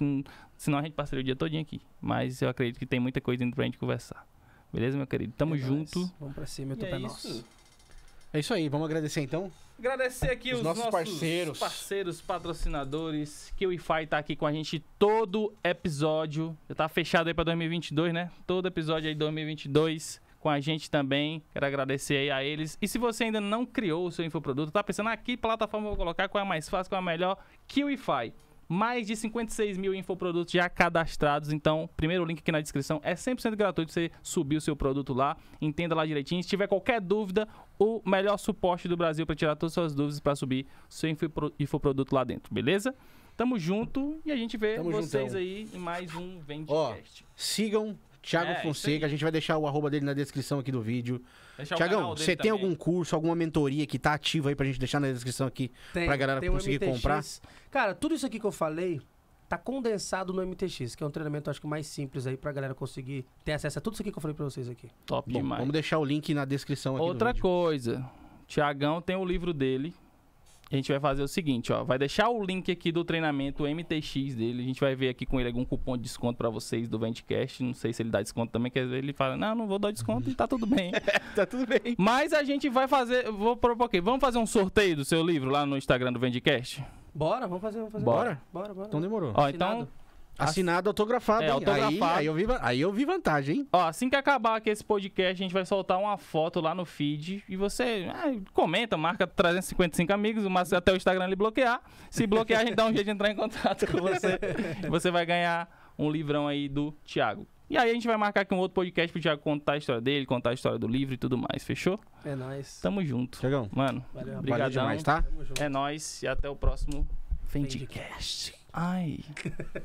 senão a gente passaria o dia todinho aqui. Mas eu acredito que tem muita coisa indo pra gente conversar. Beleza, meu querido? Tamo é junto. Vamos pra cima, eu tô pra é, é nós. É isso aí, vamos agradecer então? Agradecer aqui os, os nossos, nossos, parceiros. parceiros, patrocinadores, que o IFAI tá aqui com a gente todo episódio. Já tá fechado aí para 2022, né? Todo episódio aí de 2022 com a gente também. Quero agradecer aí a eles. E se você ainda não criou o seu infoproduto, tá pensando aqui ah, plataforma vou colocar, qual é a mais fácil, qual é a melhor? Kiwify mais de 56 mil infoprodutos já cadastrados. Então, primeiro link aqui na descrição. É 100% gratuito você subir o seu produto lá. Entenda lá direitinho. Se tiver qualquer dúvida, o melhor suporte do Brasil para tirar todas as suas dúvidas para subir seu infoproduto lá dentro, beleza? Tamo junto e a gente vê Tamo vocês juntão. aí em mais um Vendcast. Ó, sigam Thiago é, Fonseca. A gente vai deixar o arroba dele na descrição aqui do vídeo. Tiagão, você tem algum curso, alguma mentoria que tá ativa aí pra gente deixar na descrição aqui tem, pra galera tem conseguir MTX. comprar? Cara, tudo isso aqui que eu falei tá condensado no MTX, que é um treinamento acho que mais simples aí pra galera conseguir ter acesso a tudo isso aqui que eu falei pra vocês aqui. Top Bom, demais. Vamos deixar o link na descrição aqui. Outra coisa, Tiagão tem o livro dele, a gente vai fazer o seguinte, ó, vai deixar o link aqui do treinamento MTX dele, a gente vai ver aqui com ele algum cupom de desconto para vocês do Ventcast, não sei se ele dá desconto também, quer dizer, ele fala, não, não vou dar desconto e tá tudo bem. tá tudo bem. Mas a gente vai fazer, vou propor aqui, vamos fazer um sorteio do seu livro lá no Instagram do Vendcast? Bora, vamos fazer, vamos fazer. Bora. Bora, bora. bora. Então demorou. Ó, então Assinado, autografado. É, autografado. Aí, aí, eu vi, aí eu vi vantagem, hein? Ó, assim que acabar aqui esse podcast, a gente vai soltar uma foto lá no feed e você é, comenta, marca 355 amigos, mas até o Instagram ele bloquear. Se bloquear, a gente dá um jeito de entrar em contato com você. você vai ganhar um livrão aí do Thiago. E aí a gente vai marcar aqui um outro podcast pro Thiago contar a história dele, contar a história do livro e tudo mais, fechou? É nóis. Tamo junto. Chegão. Mano, obrigado demais, tá? É nóis e até o próximo Fendicast. Ai.